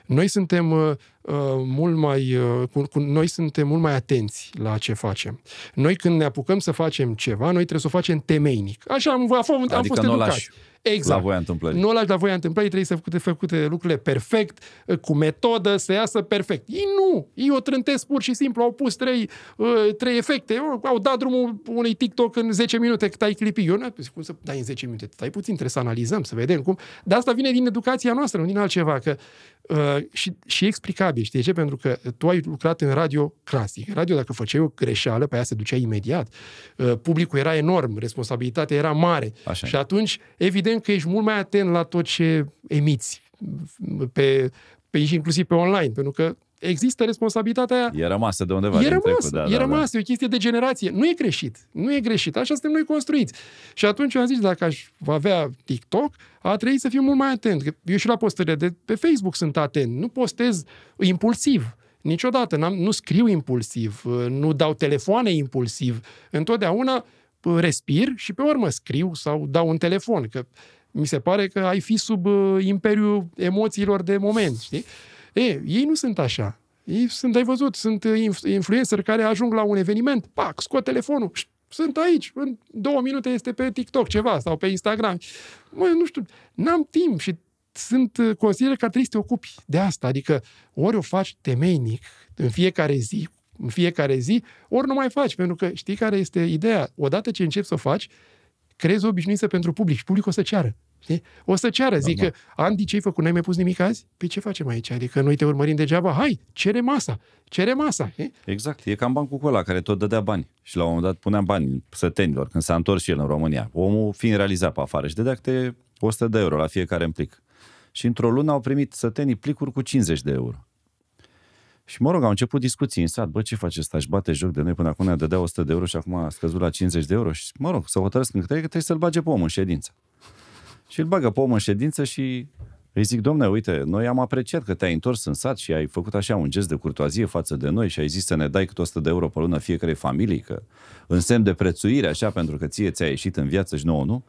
Noi suntem uh, uh, mult mai uh, cu, cu, noi suntem mult mai atenți la ce facem. Noi când ne apucăm să facem ceva, noi trebuie să o facem temeinic. Așa am, am, am adică fost educați. Lași. Exact. La voia întâmplării. Nu lași la voia întâmplării, trebuie să făcute, făcute lucrurile perfect, cu metodă, să iasă perfect. Ei nu! Ei o trântesc pur și simplu, au pus trei, uh, trei efecte, au dat drumul unui TikTok în 10 minute, cât ai clipi. Eu nu cum să dai în 10 minute, stai puțin, trebuie să analizăm, să vedem cum. Dar asta vine din educația noastră, nu din altceva, că Uh, și, și explicabil, știi ce? Pentru că tu ai lucrat în radio clasic. Radio, dacă făceai o greșeală, pe aia se ducea imediat. Uh, publicul era enorm, responsabilitatea era mare. Așa. Și atunci, evident că ești mult mai atent la tot ce emiți, pe, pe, inclusiv pe online, pentru că există responsabilitatea aia. E rămasă de undeva. E rămasă, trecut, da, e da, rămasă, da. e o chestie de generație. Nu e greșit, nu e greșit, așa suntem noi construiți. Și atunci eu am zis, dacă aș avea TikTok, a trebuit să fiu mult mai atent. Eu și la postările de pe Facebook sunt atent, nu postez impulsiv. Niciodată, n-am, nu scriu impulsiv, nu dau telefoane impulsiv. Întotdeauna uh, respir și pe urmă scriu sau dau un telefon, că mi se pare că ai fi sub uh, imperiul emoțiilor de moment, știi? E, ei nu sunt așa. Ei sunt, ai văzut, sunt influencer care ajung la un eveniment, pac, scot telefonul, sunt aici, în două minute este pe TikTok ceva sau pe Instagram. Măi, nu știu, n-am timp și sunt, consider că trebuie să te ocupi de asta, adică ori o faci temeinic în fiecare zi, în fiecare zi, ori nu mai faci, pentru că știi care este ideea? Odată ce începi să o faci, crezi obișnuință pentru public și publicul o să ceară. Știi? O să ceară, zic că, Andy, ce-ai făcut? N-ai mai pus nimic azi? Păi ce facem aici? Adică noi te urmărim degeaba? Hai, cere masa, cere masa. E? Exact, e cam bancul ăla care tot dădea bani și la un moment dat punea bani sătenilor când s-a întors și el în România. Omul fiind realizat pe afară și dădea câte 100 de euro la fiecare în plic. Și într-o lună au primit sătenii plicuri cu 50 de euro. Și mă rog, au început discuții în sat, bă, ce face ăsta, își bate joc de noi, până acum ne dădea 100 de euro și acum a scăzut la 50 de euro și mă rog, să hotărăsc trebuie că trebuie să-l bage pe om în ședință. Și îl bagă pe om în ședință și îi zic, domne, uite, noi am apreciat că te-ai întors în sat și ai făcut așa un gest de curtoazie față de noi și ai zis să ne dai câte 100 de euro pe lună fiecare familie, că în semn de prețuire, așa, pentru că ție ți-a ieșit în viață și nouă, nu?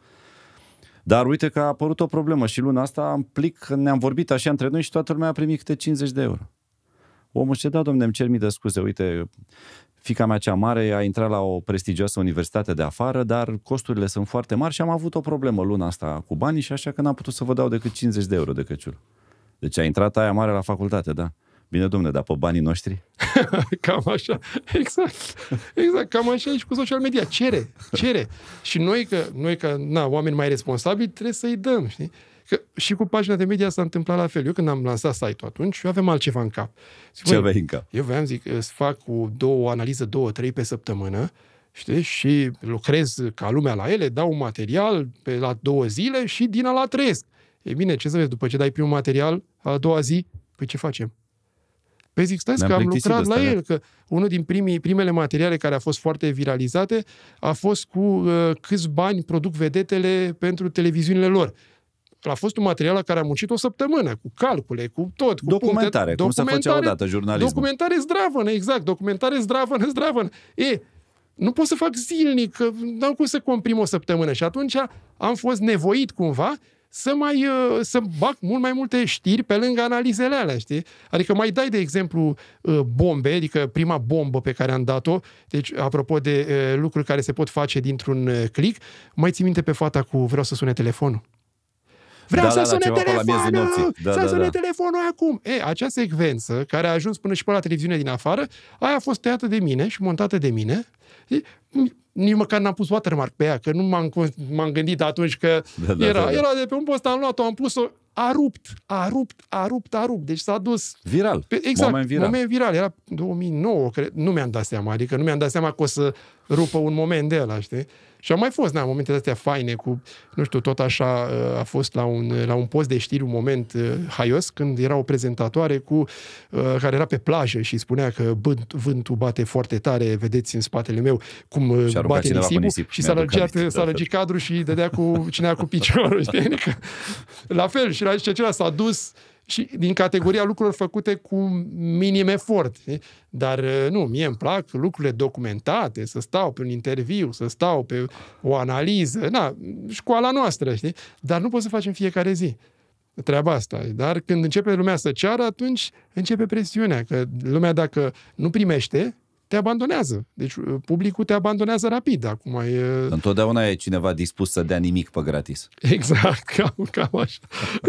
Dar uite că a apărut o problemă și luna asta am plic, ne-am vorbit așa între noi și toată lumea a primit câte 50 de euro. Omul ce da, domne, îmi cer mii de scuze, uite, Fica mea cea mare a intrat la o prestigioasă universitate de afară, dar costurile sunt foarte mari și am avut o problemă luna asta cu banii și așa că n-am putut să vă dau decât 50 de euro de căciul. Deci a intrat aia mare la facultate, da. Bine, domne, dar pe banii noștri? cam așa, exact. Exact, cam așa și cu social media. Cere, cere. Și noi, că, noi ca na, oameni mai responsabili, trebuie să-i dăm, știi? Că și cu pagina de media s-a întâmplat la fel. Eu când am lansat site-ul atunci, eu aveam altceva în cap. Zic, Ce aveai în cap? Eu voiam, zic, să fac cu două, o analiză, două, trei pe săptămână, știi, și lucrez ca lumea la ele, dau un material pe la două zile și din ala trăiesc. E bine, ce să vezi, după ce dai primul material, a doua zi, păi ce facem? Păi zic, stai că am lucrat la el, că unul din primii, primele materiale care a fost foarte viralizate a fost cu uh, câți bani produc vedetele pentru televiziunile lor a fost un material la care am muncit o săptămână, cu calcule, cu tot. Cu documentare, puncte, cum documentare, se făcea odată jurnalismul. Documentare zdravănă, exact, documentare zdravănă, zdravănă. E, nu pot să fac zilnic, că n-am cum să comprim o săptămână. Și atunci am fost nevoit cumva să mai uh, să bag mult mai multe știri pe lângă analizele alea, știi? Adică mai dai, de exemplu, uh, bombe, adică prima bombă pe care am dat-o, deci apropo de uh, lucruri care se pot face dintr-un click, mai ții minte pe fata cu vreau să sune telefonul? Vreau da, să da, da sune telefonul! Da, să da, sune da. telefonul acum! E, acea secvență, care a ajuns până și pe la televiziune din afară, aia a fost tăiată de mine și montată de mine. E, nici măcar n-am pus watermark pe ea, că nu m-am, m-am gândit atunci că da, da, era, da, da. era de pe un post, am luat-o, am pus-o, a rupt, a rupt, a rupt, a rupt. Deci s-a dus. Viral. Pe, exact, moment viral. Moment viral. Era 2009, cred. Nu mi-am dat seama, adică nu mi-am dat seama că o să rupă un moment de ăla, știi? Și au mai fost, na, da, momente astea faine cu, nu știu, tot așa uh, a fost la un, la un post de știri un moment uh, haios, când era o prezentatoare cu, uh, care era pe plajă și spunea că bânt, vântul bate foarte tare, vedeți în spatele meu cum și bate nisipul nisip. și s-a lăgit s-a lărgit cadrul și dădea cu, cinea cu piciorul, știi? Adică, la fel, și la ce acela s-a dus și din categoria lucrurilor făcute cu minim efort. Dar uh, nu, mie îmi plac lucrurile documentate, să stau pe un interviu, să stau pe o analiză, na, școala noastră, știi? Dar nu poți să faci în fiecare zi treaba asta. Dar când începe lumea să ceară, atunci începe presiunea, că lumea dacă nu primește, te abandonează. Deci uh, publicul te abandonează rapid. Acum e... Întotdeauna e cineva dispus să dea nimic pe gratis. Exact, cam, cam așa.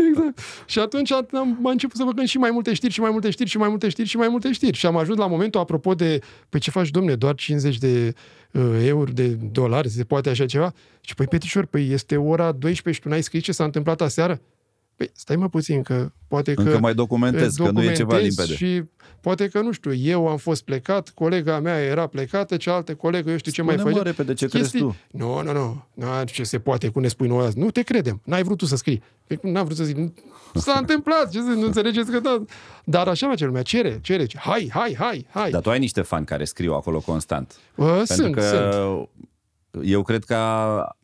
Exact. și atunci am, am început să vă gând și mai multe știri, și mai multe știri, și mai multe știri, și mai multe știri. Și am ajuns la momentul, apropo de, pe păi ce faci, domne, doar 50 de uh, euro, de dolari, se poate așa ceva? Și păi, Petrișor, păi este ora 12 și tu n-ai scris ce s-a întâmplat aseară? Păi, stai mă puțin, că poate că... Încă mai documentez, că nu e ceva limpede. Și poate că, nu știu, eu am fost plecat, colega mea era plecată, cealaltă colegă, eu știu Spune ce mai făcea. repede ce Chestii... crezi tu. Nu, nu, nu, nu, ce se poate, cum ne spui noi azi. Nu te credem, n-ai vrut tu să scrii. Păi, n-am vrut să zic, s-a întâmplat, ce zic, nu înțelegeți că da. Dar așa face lumea, cere, cere, hai, hai, hai, hai. Dar tu ai niște fani care scriu acolo constant. Uh, Pentru sunt, că sunt. eu cred că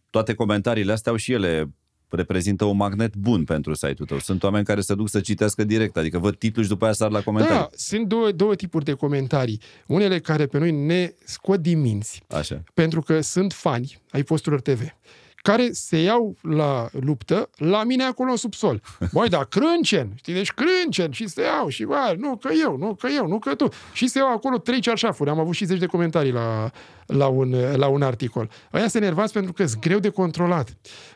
toate comentariile astea au și ele reprezintă un magnet bun pentru site-ul tău. Sunt oameni care se duc să citească direct, adică văd titlul și după aia sar la comentarii. Da, sunt două, două tipuri de comentarii. Unele care pe noi ne scot din minți. Așa. Pentru că sunt fani ai posturilor TV care se iau la luptă la mine acolo în subsol. Băi, da crâncen, știi, deci crâncen și se iau și bă, nu că eu, nu că eu, nu că tu. Și se iau acolo trei cearșafuri. Am avut și zeci de comentarii la, la, un, la un articol. Aia se enervați pentru că sunt greu de controlat.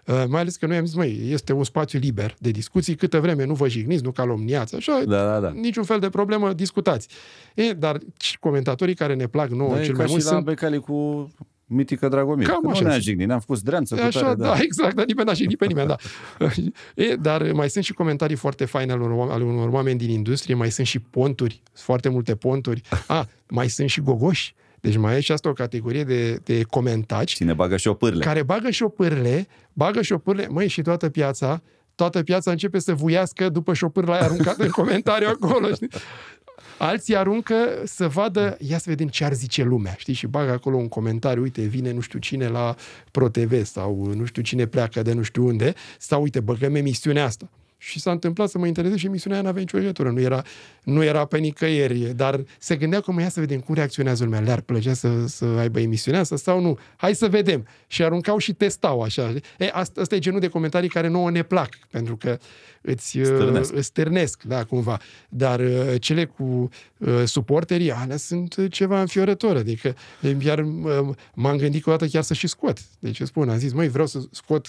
Uh, mai ales că noi am zis, măi, este un spațiu liber de discuții, câtă vreme nu vă jigniți, nu calomniați, așa, da, da, da. niciun fel de problemă, discutați. E, dar comentatorii care ne plac nouă da, cel mai mult sunt... Becali cu Mitică Dragomir. Cam așa. Nu ne-a jignit, ne-am făcut zdreanță cu așa, tare, da. da. exact, dar nimeni n-a jignit pe nimeni, da. e, dar mai sunt și comentarii foarte faine ale unor, ale unor oameni din industrie, mai sunt și ponturi, foarte multe ponturi. A, ah, mai sunt și gogoși. Deci mai e și asta o categorie de, de comentaci. Cine bagă și o pârle. Care bagă și o pârle, bagă și o pârle, măi, și toată piața, toată piața începe să vuiască după șopârla aia aruncată în comentariu acolo. Știi? Alții aruncă să vadă, ia să vedem ce ar zice lumea, știi? Și bagă acolo un comentariu, uite, vine nu știu cine la ProTV sau nu știu cine pleacă de nu știu unde, sau uite, băgăm emisiunea asta și s-a întâmplat să mă intereseze și emisiunea aia n-avea nicio legătură. Nu era, nu era pe nicăieri, dar se gândea cum ia să vedem cum reacționează lumea. Le-ar plăcea să, să aibă emisiunea asta sau nu? Hai să vedem. Și aruncau și testau așa. E, asta, asta e genul de comentarii care nouă ne plac, pentru că îți stârnesc, îți stârnesc da, cumva. Dar uh, cele cu Uh, suporterii alea sunt uh, ceva înfiorător. Adică chiar uh, m-am gândit că o dată chiar să și scot. Deci spun, am zis, măi, vreau să scot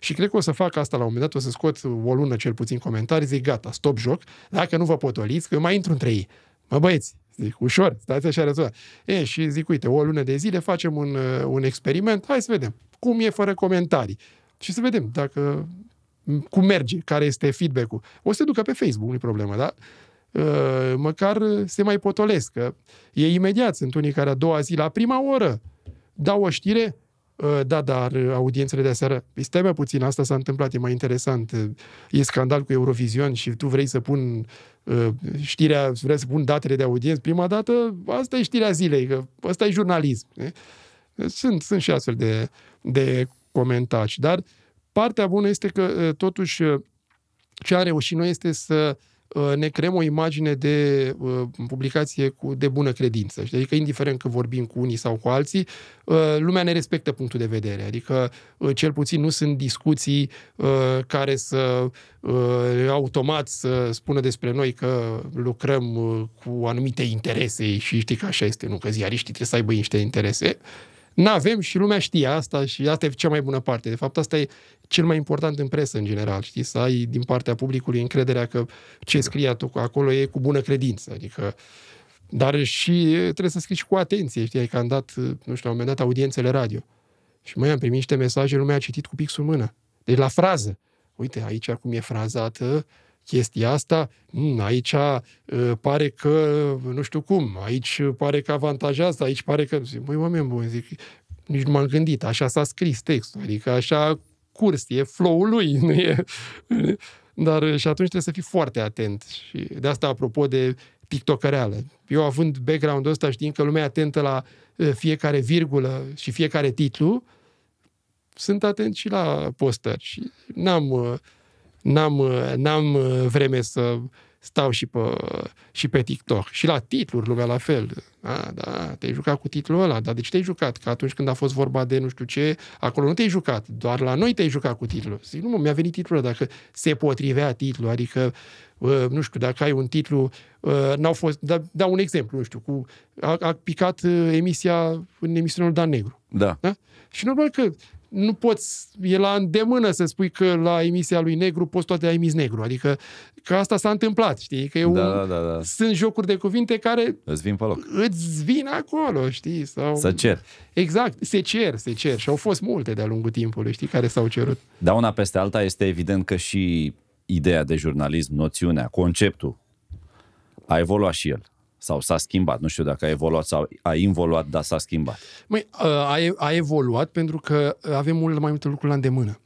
și cred că o să fac asta la un moment dat, o să scot o lună cel puțin comentarii, zic, gata, stop joc, dacă nu vă potoliți, că eu mai intru între ei. Mă băieți, zic, ușor, stați așa rezolvat. E, și zic, uite, o lună de zile facem un, un experiment, hai să vedem cum e fără comentarii. Și să vedem dacă cum merge, care este feedback-ul. O să ducă pe Facebook, nu-i problemă, da? Eh, măcar eh, se mai potolesc, că e imediat, sunt unii care a doua zi, la prima oră, dau o știre, eh, da, dar audiențele de aseară, păi, stai puțin, asta s-a întâmplat, e mai interesant, e scandal cu Eurovision și tu vrei să pun știrea, vrei să pun datele de audiență, prima dată, asta e știrea zilei, că asta e jurnalism. Sunt, sunt și astfel de, de comentarii, dar partea bună este că totuși ce am reușit noi este să Uh, ne creăm o imagine de uh, publicație cu, de bună credință. Adică, indiferent că vorbim cu unii sau cu alții, uh, lumea ne respectă punctul de vedere. Adică, cel puțin nu sunt discuții care să automat să spună despre noi că lucrăm cu anumite interese și știi că așa este, nu? Că ziariștii trebuie să aibă niște interese. Nu avem și lumea știe asta și asta e cea mai bună parte. De fapt, asta e cel mai important în presă, în general, știi? Să ai din partea publicului încrederea că ce scrie acolo e cu bună credință, adică dar și trebuie să scrii și cu atenție, știi, că am dat, nu știu, la un moment dat audiențele radio. Și mai am primit niște mesaje, lumea a citit cu pixul în mână. Deci la frază. Uite, aici cum e frazată chestia asta, mm, aici uh, pare că, nu știu cum, aici pare că avantajează, aici pare că... Zic, măi, oameni buni, zic, nici nu m-am gândit, așa s-a scris textul, adică așa curs, e flow-ul lui, nu e... Dar și atunci trebuie să fii foarte atent. Și de asta, apropo de pictocăreală. Eu, având background-ul ăsta, știind că lumea e atentă la fiecare virgulă și fiecare titlu, sunt atent și la postări. Și n-am, n-am, n-am uh, vreme să stau și pe, și pe TikTok. Și la titluri, lumea la fel. A, da, te-ai jucat cu titlul ăla, dar de ce te-ai jucat? Că atunci când a fost vorba de nu știu ce, acolo nu te-ai jucat, doar la noi te-ai jucat cu titlul. Zic, nu, mă, mi-a venit titlul dacă se potrivea titlul, adică, ă, nu știu, dacă ai un titlu, ă, n-au fost, da, da un exemplu, nu știu, cu, a, a picat ă, emisia în emisiunea Dan Negru. Da. da? Și normal că nu poți, e la îndemână să spui că la emisia lui Negru poți toate a emis Negru. Adică că asta s-a întâmplat, știi? Că e da, un, da, da, da. sunt jocuri de cuvinte care îți vin pe loc. Îți vin acolo, știi? Sau... Să cer. Exact, se cer, se cer. Și au fost multe de-a lungul timpului, știi, care s-au cerut. Da, una peste alta este evident că și ideea de jurnalism, noțiunea, conceptul a evoluat și el sau s-a schimbat. Nu știu dacă a evoluat sau a involuat, dar s-a schimbat. Măi, a, a evoluat pentru că avem mult mai multe lucruri la îndemână.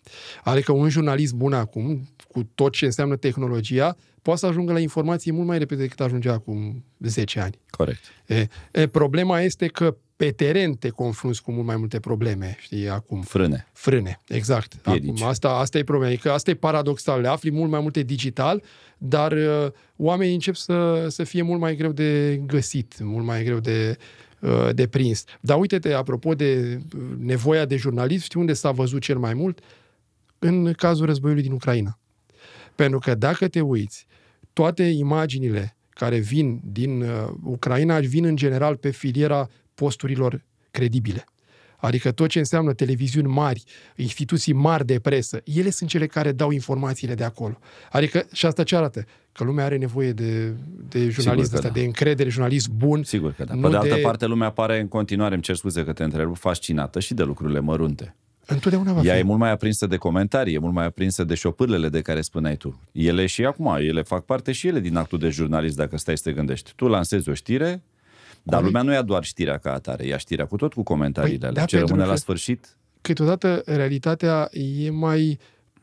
Adică un jurnalist bun acum, cu tot ce înseamnă tehnologia, poate să ajungă la informații mult mai repede decât ajungea acum 10 ani. Corect. E, e, problema este că pe teren te confrunți cu mult mai multe probleme, știi, acum. Frâne. Frâne, exact. Acum, asta, asta e problema. Adică asta e paradoxal. Le afli mult mai multe digital, dar uh, oamenii încep să, să fie mult mai greu de găsit, mult mai greu de, uh, de prins. Dar uite-te, apropo de uh, nevoia de jurnalist, știi unde s-a văzut cel mai mult? În cazul războiului din Ucraina. Pentru că dacă te uiți, toate imaginile care vin din uh, Ucraina vin în general pe filiera uh, posturilor credibile. Adică tot ce înseamnă televiziuni mari, instituții mari de presă, ele sunt cele care dau informațiile de acolo. Adică, și asta ce arată? Că lumea are nevoie de, de jurnalist ăsta, da. de încredere, jurnalist bun. Sigur că da. Pe de altă de... parte, lumea pare în continuare, îmi cer scuze că te întreb, fascinată și de lucrurile mărunte. Întotdeauna va fi. Ea e mult mai aprinsă de comentarii, e mult mai aprinsă de șopârlele de care spuneai tu. Ele și acum, ele fac parte și ele din actul de jurnalist, dacă stai să te gândești. Tu lansezi o știre, dar Corect. lumea nu ia doar știrea ca atare, ia știrea cu tot cu comentariile păi, alea. Da, ce rămâne la sfârșit? Câteodată realitatea e mai,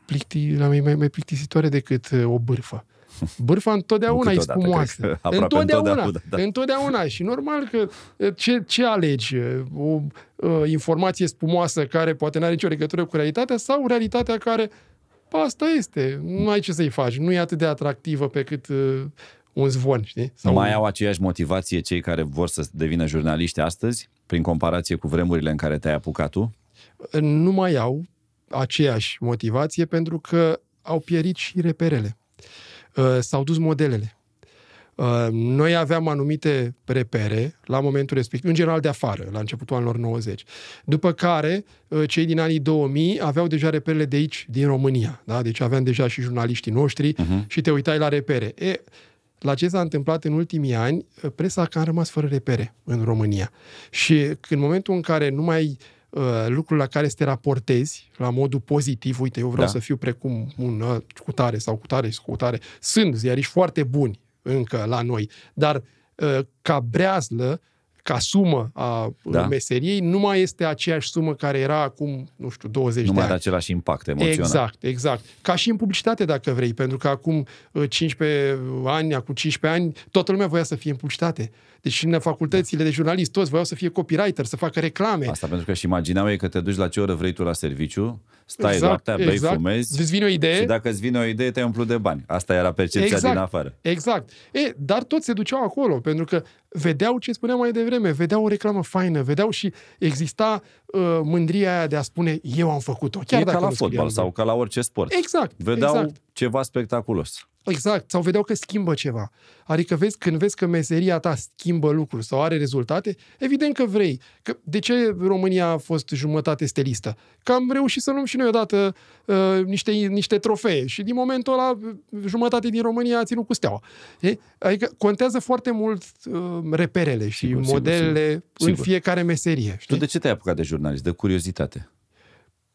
plicti, mai, mai, mai plictisitoare decât uh, o bârfă. Bârfa întotdeauna e spumoasă. Întotdeauna, întotdeauna. Da, da. Întotdeauna. Și normal că uh, ce, ce alegi? Uh, o uh, informație spumoasă care poate n-are nicio legătură cu realitatea sau realitatea care asta este. Nu ai ce să-i faci. Nu e atât de atractivă pe cât uh, un zvon, știi? Sau Mai un... au aceeași motivație cei care vor să devină jurnaliști astăzi, prin comparație cu vremurile în care te-ai apucat tu? Nu mai au aceeași motivație pentru că au pierit și reperele. Uh, s-au dus modelele. Uh, noi aveam anumite repere la momentul respectiv, în general de afară, la începutul anilor 90. După care, uh, cei din anii 2000 aveau deja reperele de aici, din România. Da? Deci aveam deja și jurnaliștii noștri uh-huh. și te uitai la repere. E, la ce s-a întâmplat în ultimii ani, presa a rămas fără repere în România. Și în momentul în care nu mai uh, lucrul la care să te raportezi la modul pozitiv, uite, eu vreau da. să fiu precum un uh, cu tare sau cu tare sau cu tare. Sunt ziariști foarte buni încă la noi, dar uh, ca breazlă ca sumă a da. Uh, meseriei nu mai este aceeași sumă care era acum, nu știu, 20 nu de ani. Nu mai are același impact emoțional. Exact, exact. Ca și în publicitate, dacă vrei, pentru că acum 15 uh, ani, acum 15 ani, toată lumea voia să fie în publicitate. Deci în facultățile de jurnalist toți voiau să fie copywriter, să facă reclame. Asta pentru că și imaginau ei că te duci la ce oră vrei tu la serviciu, stai exact, noaptea, bei, exact. fumezi. Îți vine o idee. Și dacă îți vine o idee, te umplu de bani. Asta era percepția exact, din afară. Exact. E, dar toți se duceau acolo, pentru că vedeau ce spuneam mai devreme, vedeau o reclamă faină, vedeau și exista uh, mândria aia de a spune eu am făcut-o. Chiar e dacă ca la fotbal sau ca la orice sport. Exact. Vedeau exact. ceva spectaculos. Exact, sau vedeau că schimbă ceva. Adică vezi, când vezi că meseria ta schimbă lucruri sau are rezultate, evident că vrei. Că, de ce România a fost jumătate stelistă? Că am reușit să luăm și noi odată uh, niște, niște trofee și din momentul ăla uh, jumătate din România a ținut cu steaua. E? Adică contează foarte mult uh, reperele și sigur, modelele sigur, sigur. în sigur. fiecare meserie. Știi? Tu de ce te-ai apucat de jurnalist? De curiozitate.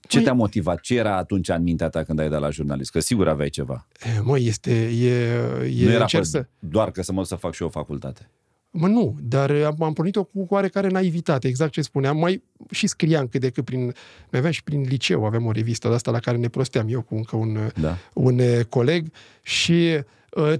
Ce păi- te-a motivat? Ce era atunci în mintea ta când ai dat la jurnalist? Că sigur aveai ceva. Măi, este... E, e nu era cer să... doar că să mă duc să fac și eu o facultate. Mă, nu, dar am, am pornit-o cu oarecare naivitate, exact ce spuneam. Mai și scriam cât de cât prin... Mai aveam și prin liceu, aveam o revistă de asta la care ne prosteam eu cu încă un, da. un coleg și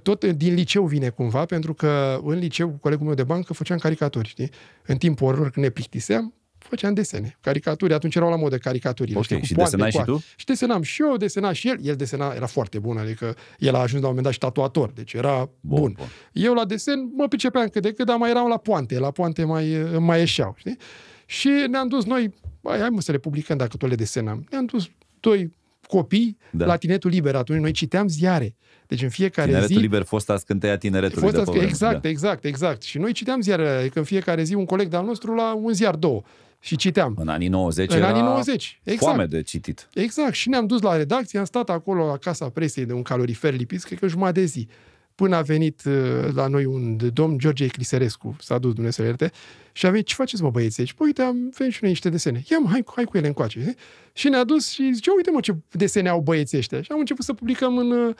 tot din liceu vine cumva, pentru că în liceu cu colegul meu de bancă făceam caricaturi, știi? În timpul orilor când ne plictiseam, făceam desene, caricaturi. Atunci erau la modă caricaturile. Okay, știi, și desenai și tu? Și desenam și eu, desena și el. El desena, era foarte bun, adică el a ajuns la un moment dat și tatuator, deci era bun. bun. bun. Eu la desen mă pricepeam cât de cât, dar mai eram la poante, la poante mai, mai ieșeau, știi? Și ne-am dus noi, bai, hai mă să le publicăm dacă tot le desenam. Ne-am dus doi copii da. la Tinetul Liber. Atunci noi citeam ziare. Deci în fiecare tineretul zi... Tineretul Liber, fosta scânteia tineretului fosta, de pe Exact, da. exact, exact. Și noi citeam ziare. că adică în fiecare zi un coleg de-al nostru la un ziar, două. Și citeam. În anii 90 În era anii 90, exact. foame de citit. Exact. Și ne-am dus la redacție, am stat acolo la Casa Presei de un calorifer lipit, cred că jumătate de zi. Până a venit uh, la noi un domn, George Ecliserescu, s-a dus Dumnezeu ierte, și a venit, ce faceți mă băieți aici? Păi, uite, am venit și noi niște desene. Ia hai, hai cu ele încoace. Și ne-a dus și zice, uite mă ce desene au băieții ăștia. Și am început să publicăm în, uh,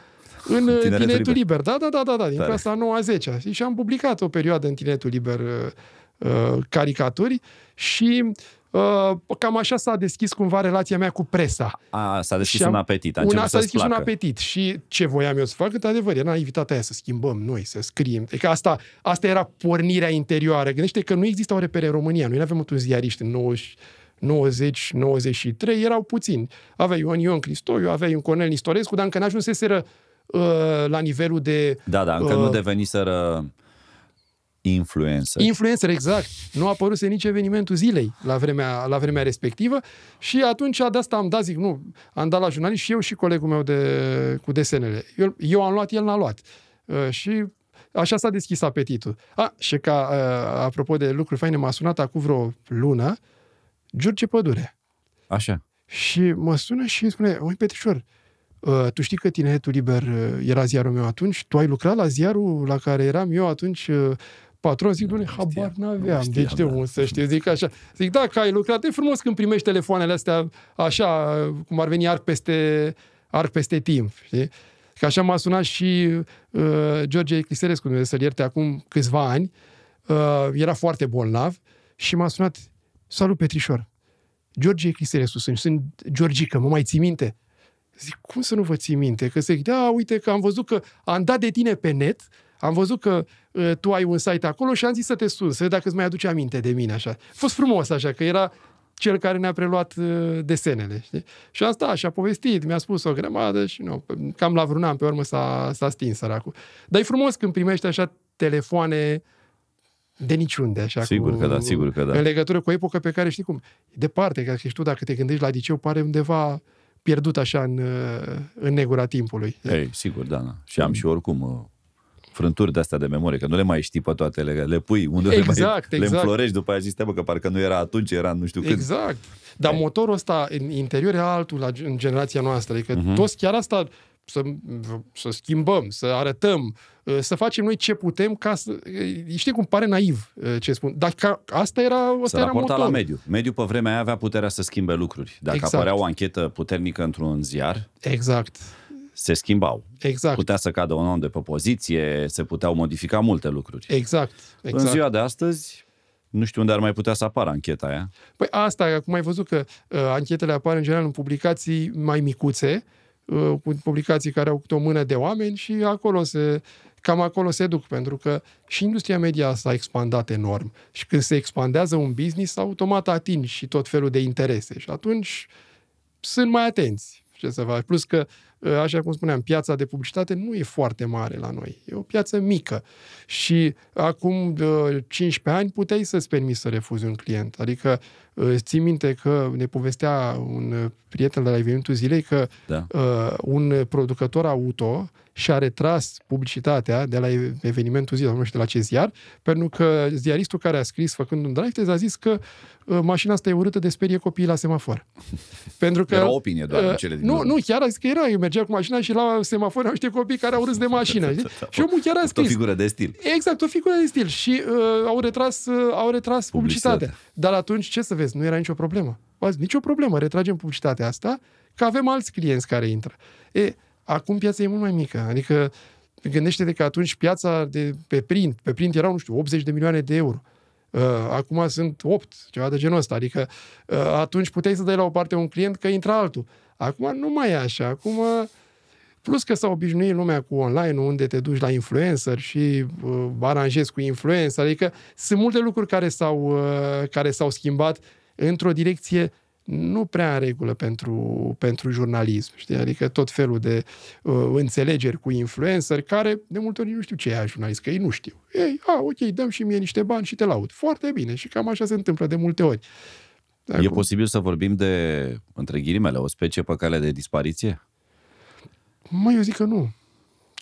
în uh, Tinetul Liber. liber. Da, da, da, da, da, din Tare. clasa 9-a 10 Și am publicat o perioadă în Tinetul Liber uh, caricaturi. Uh, și Uh, cam așa s-a deschis cumva relația mea cu presa. A, s-a deschis și un apetit. A una, s-a deschis placă. un apetit și ce voiam eu să fac, într-adevăr, era naivitatea aia să schimbăm noi, să scriem. Deci asta, asta era pornirea interioară. Gândește că nu există o repere în România. Noi nu avem un ziariști în 90, 90, 93, erau puțini. Aveai un Ion Cristoiu, aveai un Cornel Nistorescu, dar încă n-ajunseseră uh, la nivelul de... Da, da, încă uh, nu deveniseră Influencer. Influencer, exact. Nu a apărut nici evenimentul zilei la vremea, la vremea respectivă și atunci de asta am dat, zic, nu, am dat la jurnalist și eu și colegul meu de, cu desenele. Eu, eu am luat, el n-a luat. Uh, și așa s-a deschis apetitul. A, și ca, uh, apropo de lucruri faine, m-a sunat acum vreo lună George Pădure. Așa. Și mă sună și îmi spune, oi Petrișor, uh, tu știi că Tineretul Liber uh, era ziarul meu atunci? Tu ai lucrat la ziarul la care eram eu atunci uh, Patron zic, nu, habar n-aveam. deci de da. unde să știi? Zic așa. Zic, da, că ai lucrat. E frumos când primești telefoanele astea așa, cum ar veni arc peste, arc peste timp. Știi? Că așa m-a sunat și uh, George Cristerescu, Dumnezeu să-l ierte, acum câțiva ani. Uh, era foarte bolnav și m-a sunat, salut Petrișor, George Cristerescu, sunt, sunt Georgică, mă mai ții minte? Zic, cum să nu vă ții minte? Că zic, da, uite că am văzut că am dat de tine pe net am văzut că uh, tu ai un site acolo și am zis să te sun, să dacă îți mai aduce aminte de mine, așa. A fost frumos, așa, că era cel care ne-a preluat uh, desenele, știi? Și am stat și a povestit, mi-a spus o grămadă și nu, cam la vreun an pe urmă s-a, s-a stins săracul. Dar e frumos când primești așa telefoane de niciunde, așa. Sigur cu, că da, sigur că da. În legătură cu epoca pe care știi cum, departe, că ești tu, dacă te gândești la liceu, pare undeva pierdut așa în, în negura timpului. Ei, sigur, da, da. Și am și oricum frânturi de astea de memorie, că nu le mai știi pe toate, le, le pui unde exact, le, mai, exact. le exact. înflorești, după aia zici, că parcă nu era atunci, era nu știu când. Exact. Dar Hai. motorul ăsta în interior e altul la, în generația noastră. Adică uh-huh. toți chiar asta să, să schimbăm, să arătăm, ă, să facem noi ce putem ca să... Ă, știi cum pare naiv ă, ce spun, dar ca, asta era asta Să era motorul. la mediu. Mediu pe vremea aia avea puterea să schimbe lucruri. Dacă exact. apărea o anchetă puternică într-un ziar... Exact se schimbau. Exact. Putea să cadă un om de pe poziție, se puteau modifica multe lucruri. Exact. exact. În ziua de astăzi, nu știu unde ar mai putea să apară ancheta aia. Păi asta, acum ai văzut că uh, anchetele apar în general în publicații mai micuțe, uh, cu publicații care au o mână de oameni și acolo se, cam acolo se duc, pentru că și industria media s-a expandat enorm. Și când se expandează un business, automat atingi și tot felul de interese. Și atunci sunt mai atenți ce să faci. Plus că Eh, așa cum spuneam, piața de publicitate nu e foarte mare la noi. E o piață mică. Și acum 15 ani puteai să-ți permiți să refuzi un client. Adică eh, ții minte că ne povestea un prieten de la evenimentul zilei că da. Eh, un producător auto și a retras publicitatea de la evenimentul zilei, nu știu de la ce ziar, pentru că ziaristul care a scris, făcând un drive test, a zis că uh, mașina asta e urâtă de sperie copiii la semafor. pentru că, era o opinie doar uh, în cele din Nu, nu, chiar a zis că era, eu mergea cu mașina și la semafor erau niște copii care au râs de mașină. Da, da, da. și omul chiar a scris. O figură de stil. Exact, o figură de stil. Și uh, au retras, uh, au retras publicitatea. publicitatea. Dar atunci, ce să vezi, nu era nicio problemă. Nici nicio problemă, retragem publicitatea asta, că avem alți clienți care intră. E, Acum piața e mult mai mică. Adică gândește-te că atunci piața de pe print, pe print erau, nu știu, 80 de milioane de euro. Uh, acum sunt 8, ceva de genul ăsta. Adică uh, atunci puteai să dai la o parte un client că intra altul. Acum nu mai e așa. Acum uh, Plus că s-a obișnuit lumea cu online unde te duci la influencer și uh, aranjezi cu influencer. Adică sunt multe lucruri care s-au, uh, care s-au schimbat într-o direcție nu prea în regulă pentru, pentru jurnalism, știi? Adică tot felul de uh, înțelegeri cu influencer care de multe ori nu știu ce e a jurnalist, că ei nu știu. Ei, a, ok, dăm și mie niște bani și te laud. Foarte bine și cam așa se întâmplă de multe ori. Dar E posibil să vorbim de, între ghilimele, o specie pe calea de dispariție? Mă, eu zic că nu.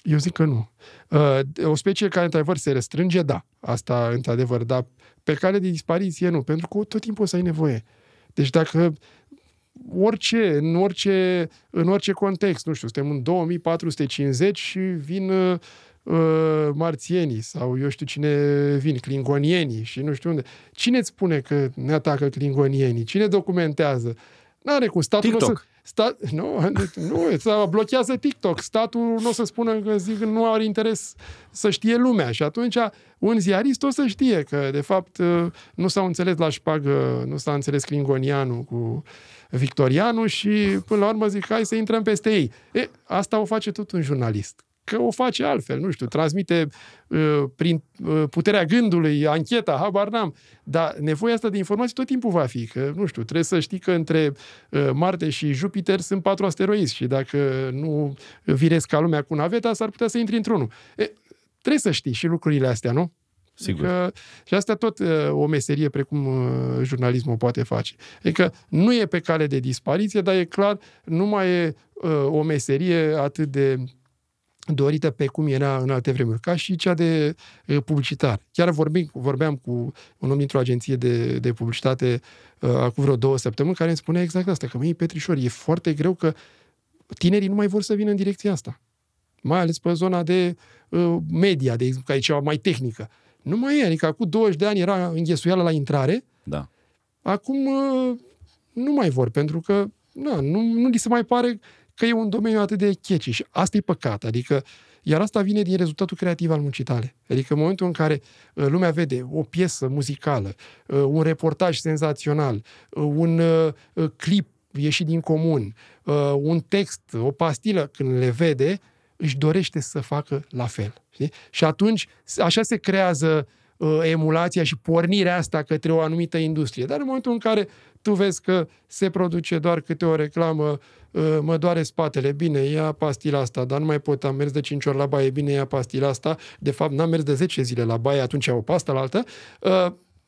Eu zic că nu. Uh, o specie care, într-adevăr, se restrânge, da. Asta, într-adevăr, da. Pe cale de dispariție, nu. Pentru că tot timpul o să ai nevoie. Uh, deci dacă orice, în orice, în orice context, nu știu, suntem în 2450 și vin uh, marțienii sau eu știu cine vin, clingonienii și nu știu unde. Cine îți spune că ne atacă clingonienii? Cine documentează? N-are cum. Statul TikTok. Nostru, Stat, nu, nu, să blochează TikTok. Statul nu o să spună că zic nu are interes să știe lumea și atunci un ziarist o să știe că, de fapt, uh, nu s-au înțeles la șpagă, nu s-a înțeles Clingonianu cu Victorianu și, până la urmă, zic, hai să intrăm peste ei. E, asta o face tot un jurnalist că o face altfel, nu știu, transmite uh, prin uh, puterea gândului, ancheta, habar n-am. Dar nevoia asta de informații tot timpul va fi, că, nu știu, trebuie să știi că între uh, Marte și Jupiter sunt patru asteroizi și dacă nu virezi ca lumea cu naveta, s-ar putea să intri într-unul. E, trebuie să știi și lucrurile astea, nu? Sigur. Adică, și asta tot uh, o meserie precum uh, jurnalismul poate face. Adică nu e pe cale de dispariție, dar e clar, nu mai e uh, o meserie atât de dorită pe cum era în alte vremuri, ca și cea de publicitar. Chiar vorbim, vorbeam cu un om dintr-o agenție de, de publicitate uh, acum vreo două săptămâni, care îmi spunea exact asta, că măi, Petrișor, e foarte greu că tinerii nu mai vor să vină în direcția asta. Mai ales pe zona de uh, media, de exemplu, care e ceva mai tehnică. Nu mai e, adică cu 20 de ani era înghesuială la intrare, da. acum uh, nu mai vor, pentru că na, nu, nu li se mai pare că e un domeniu atât de checi și asta e păcat. Adică, iar asta vine din rezultatul creativ al muncii tale. Adică în momentul în care uh, lumea vede o piesă muzicală, uh, un reportaj senzațional, uh, un clip ieșit din comun, un text, o pastilă, când le vede, își dorește să facă la fel. Știi? Și atunci, așa se creează uh, Uh, emulația și pornirea asta către o anumită industrie. Dar în momentul în care tu vezi că se produce doar câte o reclamă, uh, mă doare spatele, bine, ia pastila asta, dar nu mai pot, am mers de 5 ori la baie, bine, ia pastila asta, de fapt n-am mers de 10 zile la baie, atunci o pasta la altă, uh,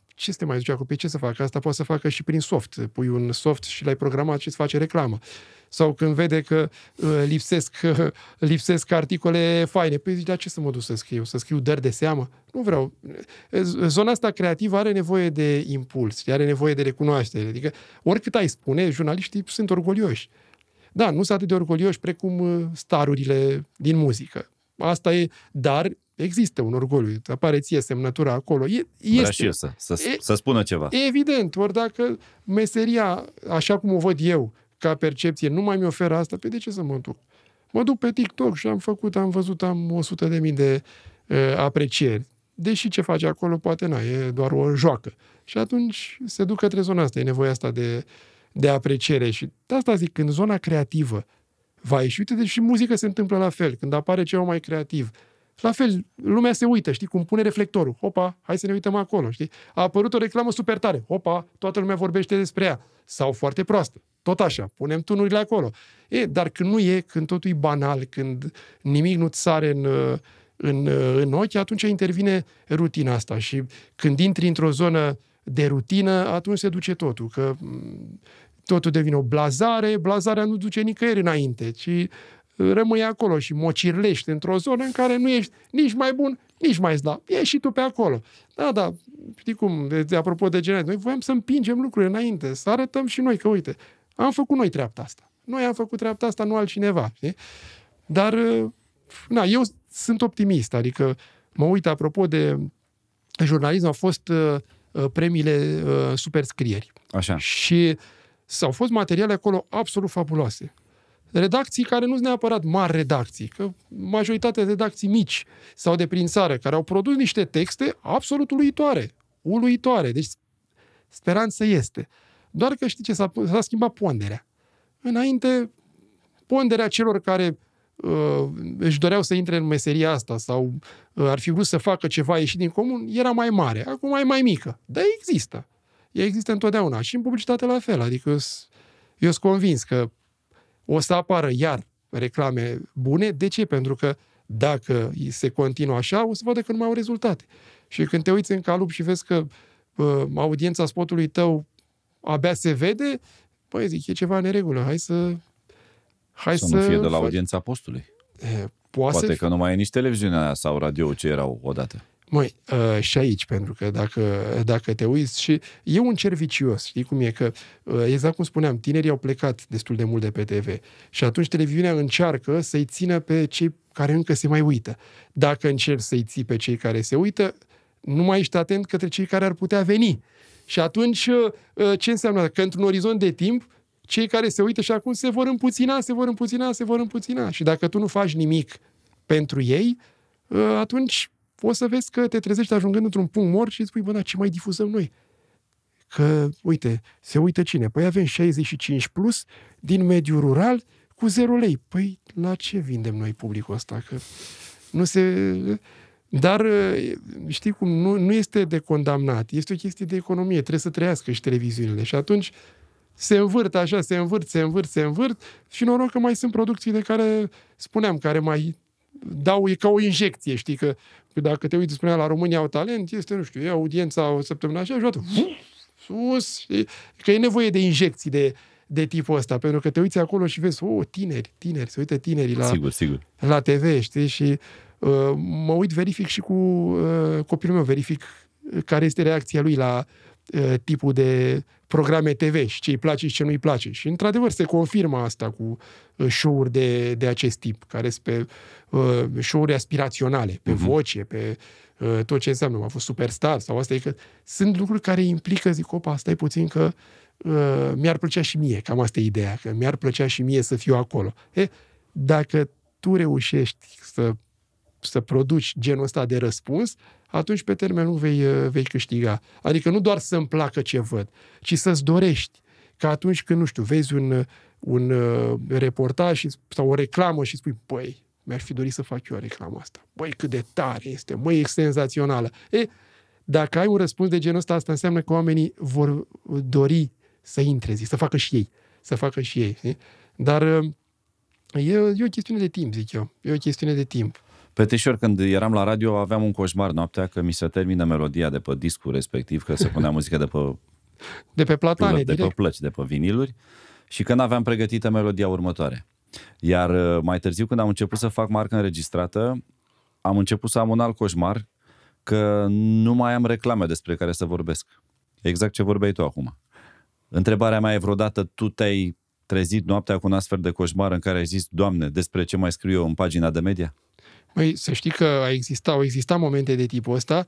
ce să te mai duci pe păi ce să facă? Asta poate să facă și prin soft. Pui un soft și l-ai programat și îți face reclamă sau când vede că uh, lipsesc, lipsesc articole faine. Păi zici, dar ce să mă duc să scriu? Să scriu dări de seamă? Nu vreau. Eh, zona asta creativă are nevoie de impuls, are nevoie de recunoaștere. Adică, oricât ai spune, jurnaliștii sunt orgolioși. Da, nu sunt atât de orgolioși precum uh, starurile din muzică. Asta e, dar Există un orgoliu, apare ție semnătura acolo. E, este. și eu să, să, e, să spună ceva. Evident, ori dacă meseria, așa cum o văd eu, ca percepție, nu mai mi oferă asta, pe păi de ce să mă duc? Mă duc pe TikTok și am făcut, am văzut, am 100.000 de mii de uh, aprecieri. Deși ce face acolo, poate nu, e doar o joacă. Și atunci se duc către zona asta, e nevoia asta de, de apreciere. Și de asta zic, când zona creativă va ieși, uite, deci și muzică se întâmplă la fel. Când apare ceva mai creativ, la fel, lumea se uită, știi, cum pune reflectorul. Opa, hai să ne uităm acolo, știi? A apărut o reclamă super tare. Opa, toată lumea vorbește despre ea. Sau foarte proastă. Tot așa, punem tunurile acolo. E, dar când nu e, când totul e banal, când nimic nu-ți sare în, în, în ochi, atunci intervine rutina asta. Și când intri într-o zonă de rutină, atunci se duce totul. Că totul devine o blazare, blazarea nu duce nicăieri înainte, ci rămâi acolo și mocirlești într-o zonă în care nu ești nici mai bun, nici mai slab. Ești și tu pe acolo. Da, da, știi cum, de, apropo de generație, noi voiam să împingem lucrurile înainte, să arătăm și noi că, uite, am făcut noi treapta asta. Noi am făcut treapta asta, nu altcineva, știi? Dar, uh, na, eu sunt optimist, adică mă uit, apropo de jurnalism, au fost uh, uh premiile uh, superscrieri. Așa. Și s-au fost materiale acolo absolut fabuloase redacții care nu sunt neapărat mari redacții, că majoritatea redacții mici sau de prin țară, care au produs niște texte absolut uluitoare, uluitoare, deci speranță este. Doar că știi ce, s-a, s-a schimbat ponderea. Înainte, ponderea celor care uh, își doreau să intre în meseria asta sau uh, ar fi vrut să facă ceva ieșit din comun, era mai mare. Acum e mai mică. Dar există. Ea există întotdeauna. Și în publicitate la fel. Adică eu sunt convins că o să apară iar reclame bune. De ce? Pentru că dacă se continuă așa, o să vadă că nu mai au rezultate. Și când te uiți în calup și vezi că uh, audiența spotului tău abia se vede, păi zic, e ceva în neregulă, hai să... Hai să, să nu fie de la audiența postului. E, poate poate fi... că nu mai e nici televiziunea sau radio ce erau odată. Măi, uh, și aici, pentru că dacă, dacă te uiți și e un cer vicios, știi cum e că, uh, exact cum spuneam, tinerii au plecat destul de mult de pe TV și atunci televiziunea încearcă să-i țină pe cei care încă se mai uită. Dacă încerci să-i ții pe cei care se uită, nu mai ești atent către cei care ar putea veni. Și atunci, uh, ce înseamnă? Că într-un orizont de timp, cei care se uită și acum se vor împuțina, se vor împuțina, se vor împuțina. Și dacă tu nu faci nimic pentru ei, atunci o să vezi că te trezești ajungând într-un punct mort și îți spui, bă, da, ce mai difuzăm noi? Că, uite, se uită cine? Păi avem 65 plus din mediul rural cu 0 lei. Păi la ce vindem noi publicul ăsta? Că nu se... Dar, știi cum, nu, nu este de condamnat. Este o chestie de economie. Trebuie să trăiască și televiziunile. Și atunci se învârt așa, se învârt, se învârt, se învârt și noroc că mai sunt producții de care spuneam, care mai dau, e ca o injecție, știi, că dacă te uiți, spunea, la România au talent, este, nu știu, e audiența o săptămână așa, joată, sus, și, că e nevoie de injecții de, de tipul ăsta, pentru că te uiți acolo și vezi, oh, tineri, tineri, se uită tinerii la, sigur, sigur. la TV, știi, și uh, mă uit, verific și cu uh, copilul meu, verific care este reacția lui la, Uh, tipul de programe TV și ce îi place și ce nu-i place. Și, într-adevăr, se confirmă asta cu uh, show-uri de, de acest tip, care sunt pe uh, show-uri aspiraționale, pe uh-huh. voce, pe uh, tot ce înseamnă. A fost superstar sau asta e că... Sunt lucruri care implică, zic, opa, asta e puțin că uh, mi-ar plăcea și mie, cam asta e ideea, că mi-ar plăcea și mie să fiu acolo. E, dacă tu reușești să, să produci genul ăsta de răspuns, uh, atunci pe termen lung vei, eh, vei câștiga. Adică nu doar să-mi placă ce văd, ci să-ți dorești că atunci când, nu știu, vezi un, eh, un eh, reportaj și, sau o reclamă și spui, băi, mi-aș fi dorit să fac eu reclama asta. Băi, cât de tare este, măi, e senzațională. E, dacă ai un răspuns de genul ăsta, asta înseamnă că oamenii vor dori să intre zi, să facă și ei. Să facă și ei. Dar e, e o chestiune de timp, zic eu. E o chestiune de timp. Petrișor, când eram la radio, aveam un coșmar noaptea că mi se termină melodia de pe discul respectiv, că se punea muzică de pe... De pe platane, De direct. pe plăci, de pe viniluri. Și când aveam pregătită melodia următoare. Iar uh, mai târziu, când am început să fac marca înregistrată, am început să am un alt coșmar, că nu mai am reclame despre care să vorbesc. Exact ce vorbeai tu acum. Întrebarea mea e vreodată, tu te-ai trezit noaptea cu un astfel de coșmar în care ai zis, Doamne, despre ce mai scriu eu în pagina de media? Păi să știi că a existat, au existat momente de tipul ăsta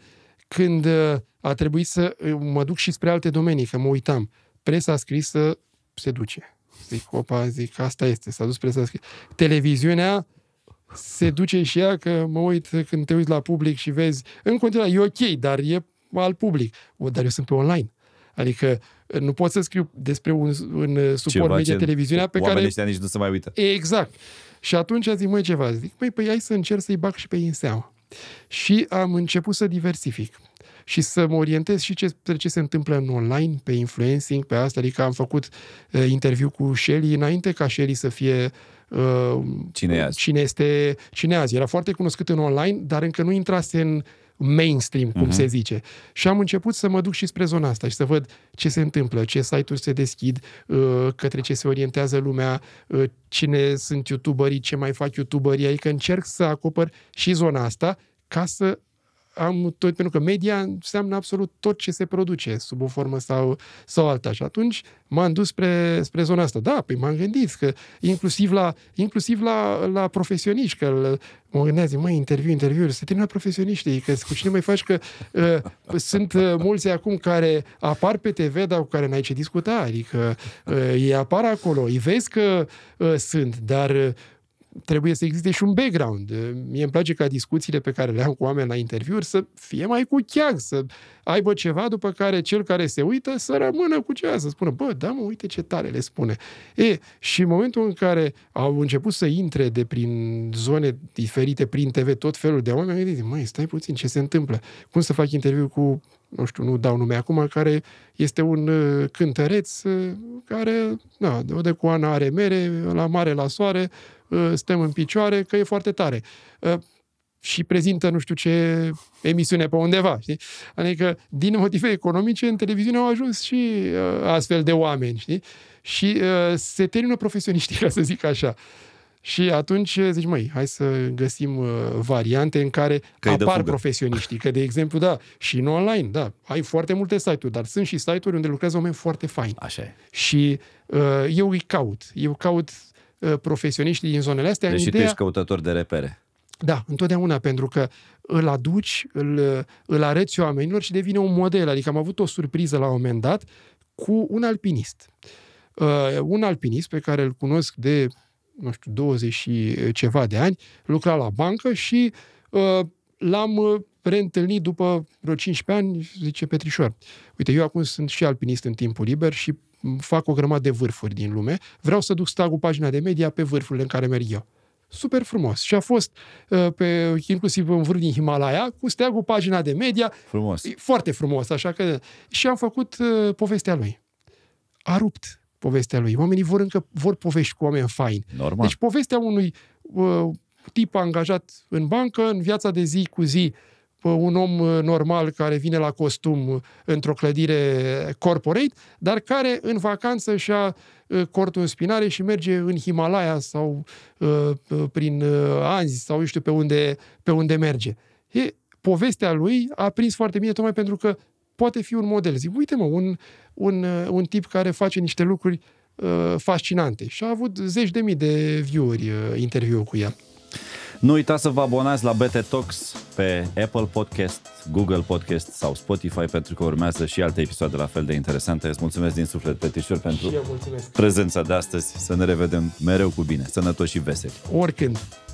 când uh, a trebuit să uh, mă duc și spre alte domenii, că mă uitam. Presa scrisă se duce. Zic, opa, zic, asta este, s-a dus presa scrisă. Televiziunea se duce și ea, că mă uit când te uiți la public și vezi, în continuare, e ok, dar e al public. O, dar eu sunt pe online. Adică uh, nu pot să scriu despre un, un suport media ce televiziunea pe care... Ăștia nici nu se mai uită. Exact. Și atunci a zis măi, ceva, zic, măi, păi hai să încerc să-i bag și pe ei în seamă. Și am început să diversific și să mă orientez și ce, ce se întâmplă în online, pe influencing, pe asta. Adică am făcut uh, interviu cu Shelly înainte ca Shelly să fie uh, cine, cine este cine azi. Era foarte cunoscut în online, dar încă nu intrase în mainstream, cum uh-huh. se mhm. zice. Și am început să mă duc și spre zona asta și să văd ce se întâmplă, ce site-uri se deschid, uh, către ce se orientează lumea, uh, cine sunt youtuberii, ce mai fac youtuberii, adică încerc să acopăr și zona asta ca să am tot, pentru că media înseamnă absolut tot ce se produce sub o formă sau, sau alta. Și atunci m-am dus spre, spre zona asta. Da, păi m-am gândit că inclusiv la, inclusiv la, la profesioniști, că mă gândeam, zic, măi, interviu, interviu, se termină profesioniștii, că cu cine mai faci, că uh, sunt uh, mulți acum care apar pe TV, dar cu care n-ai ce discuta, adică uh, ei apar acolo, îi vezi că uh, sunt, dar uh, trebuie să existe și un background. Mie îmi place ca discuțiile pe care le am cu oameni la interviuri să fie mai cu cheag, să aibă ceva după care cel care se uită să rămână cu ceva, să spună, bă, da mă, uite ce tare le spune. E, și în momentul în care au început să intre de prin zone diferite, prin TV, tot felul de oameni, am gândit, măi, stai puțin, ce se întâmplă? Cum să fac interviu cu nu știu, nu dau nume acum, care este un uh, cântăreț uh, care, da, de cu Ana are mere, la mare, la soare, Uh, stăm în picioare, că e foarte tare. Uh, și prezintă nu știu ce emisiune pe undeva, știi? Adică, din motive economice, în televiziune au ajuns și uh, astfel de oameni, știi? Și se termină profesioniștii, ca să zic așa. Și atunci zici, măi, hai să găsim uh, variante în care că apar profesioniștii. Că, de exemplu, da, și în online, da, ai foarte multe site-uri, dar sunt și site-uri unde lucrează oameni foarte faini. Așa e. Și uh, eu îi caut. Eu caut Uh, profesioniștii din zonele astea. Deci ideea... tu ești căutător de repere. Da, întotdeauna, pentru că îl aduci, îl, îl arăți oamenilor și devine un model. Adică am avut o surpriză la un moment dat cu un alpinist. Uh, un alpinist pe care îl cunosc de, nu știu, 20 și ceva de ani, lucra la bancă și uh, l-am uh, reîntâlnit după vreo 15 ani, zice Petrișor. Uite, eu acum sunt și alpinist în timpul liber și fac o grămadă de vârfuri din lume, vreau să duc stagul pagina de media pe vârfurile în care merg eu. Super frumos. Și a fost uh, pe, inclusiv în vârf din Himalaya, cu steagul pagina de media. Frumos. Foarte frumos, așa că... Și am făcut uh, povestea lui. A rupt povestea lui. Oamenii vor încă vor povești cu oameni faini. Normal. Deci povestea unui uh, tip angajat în bancă, în viața de zi cu zi, uh, un om uh, normal care vine la costum uh, într-o clădire corporate, dar care în vacanță și-a uh, cortul în spinare și merge în Himalaya sau prin Anzi sau eu știu pe unde, pe unde merge. E, povestea lui a prins foarte bine tocmai pentru că poate fi un model. Zic, uite mă, un, un, un tip care face niște lucruri uh, fascinante. Și a avut zeci de mii de view-uri uh, interviu cu el. Nu uitați să vă abonați la BT Talks pe Apple Podcast, Google Podcast sau Spotify pentru că urmează și alte episoade la fel de interesante. Îți mulțumesc din suflet, Petișor, pentru prezența de astăzi. Să ne revedem mereu cu bine, sănătoși și veseli. Oricând.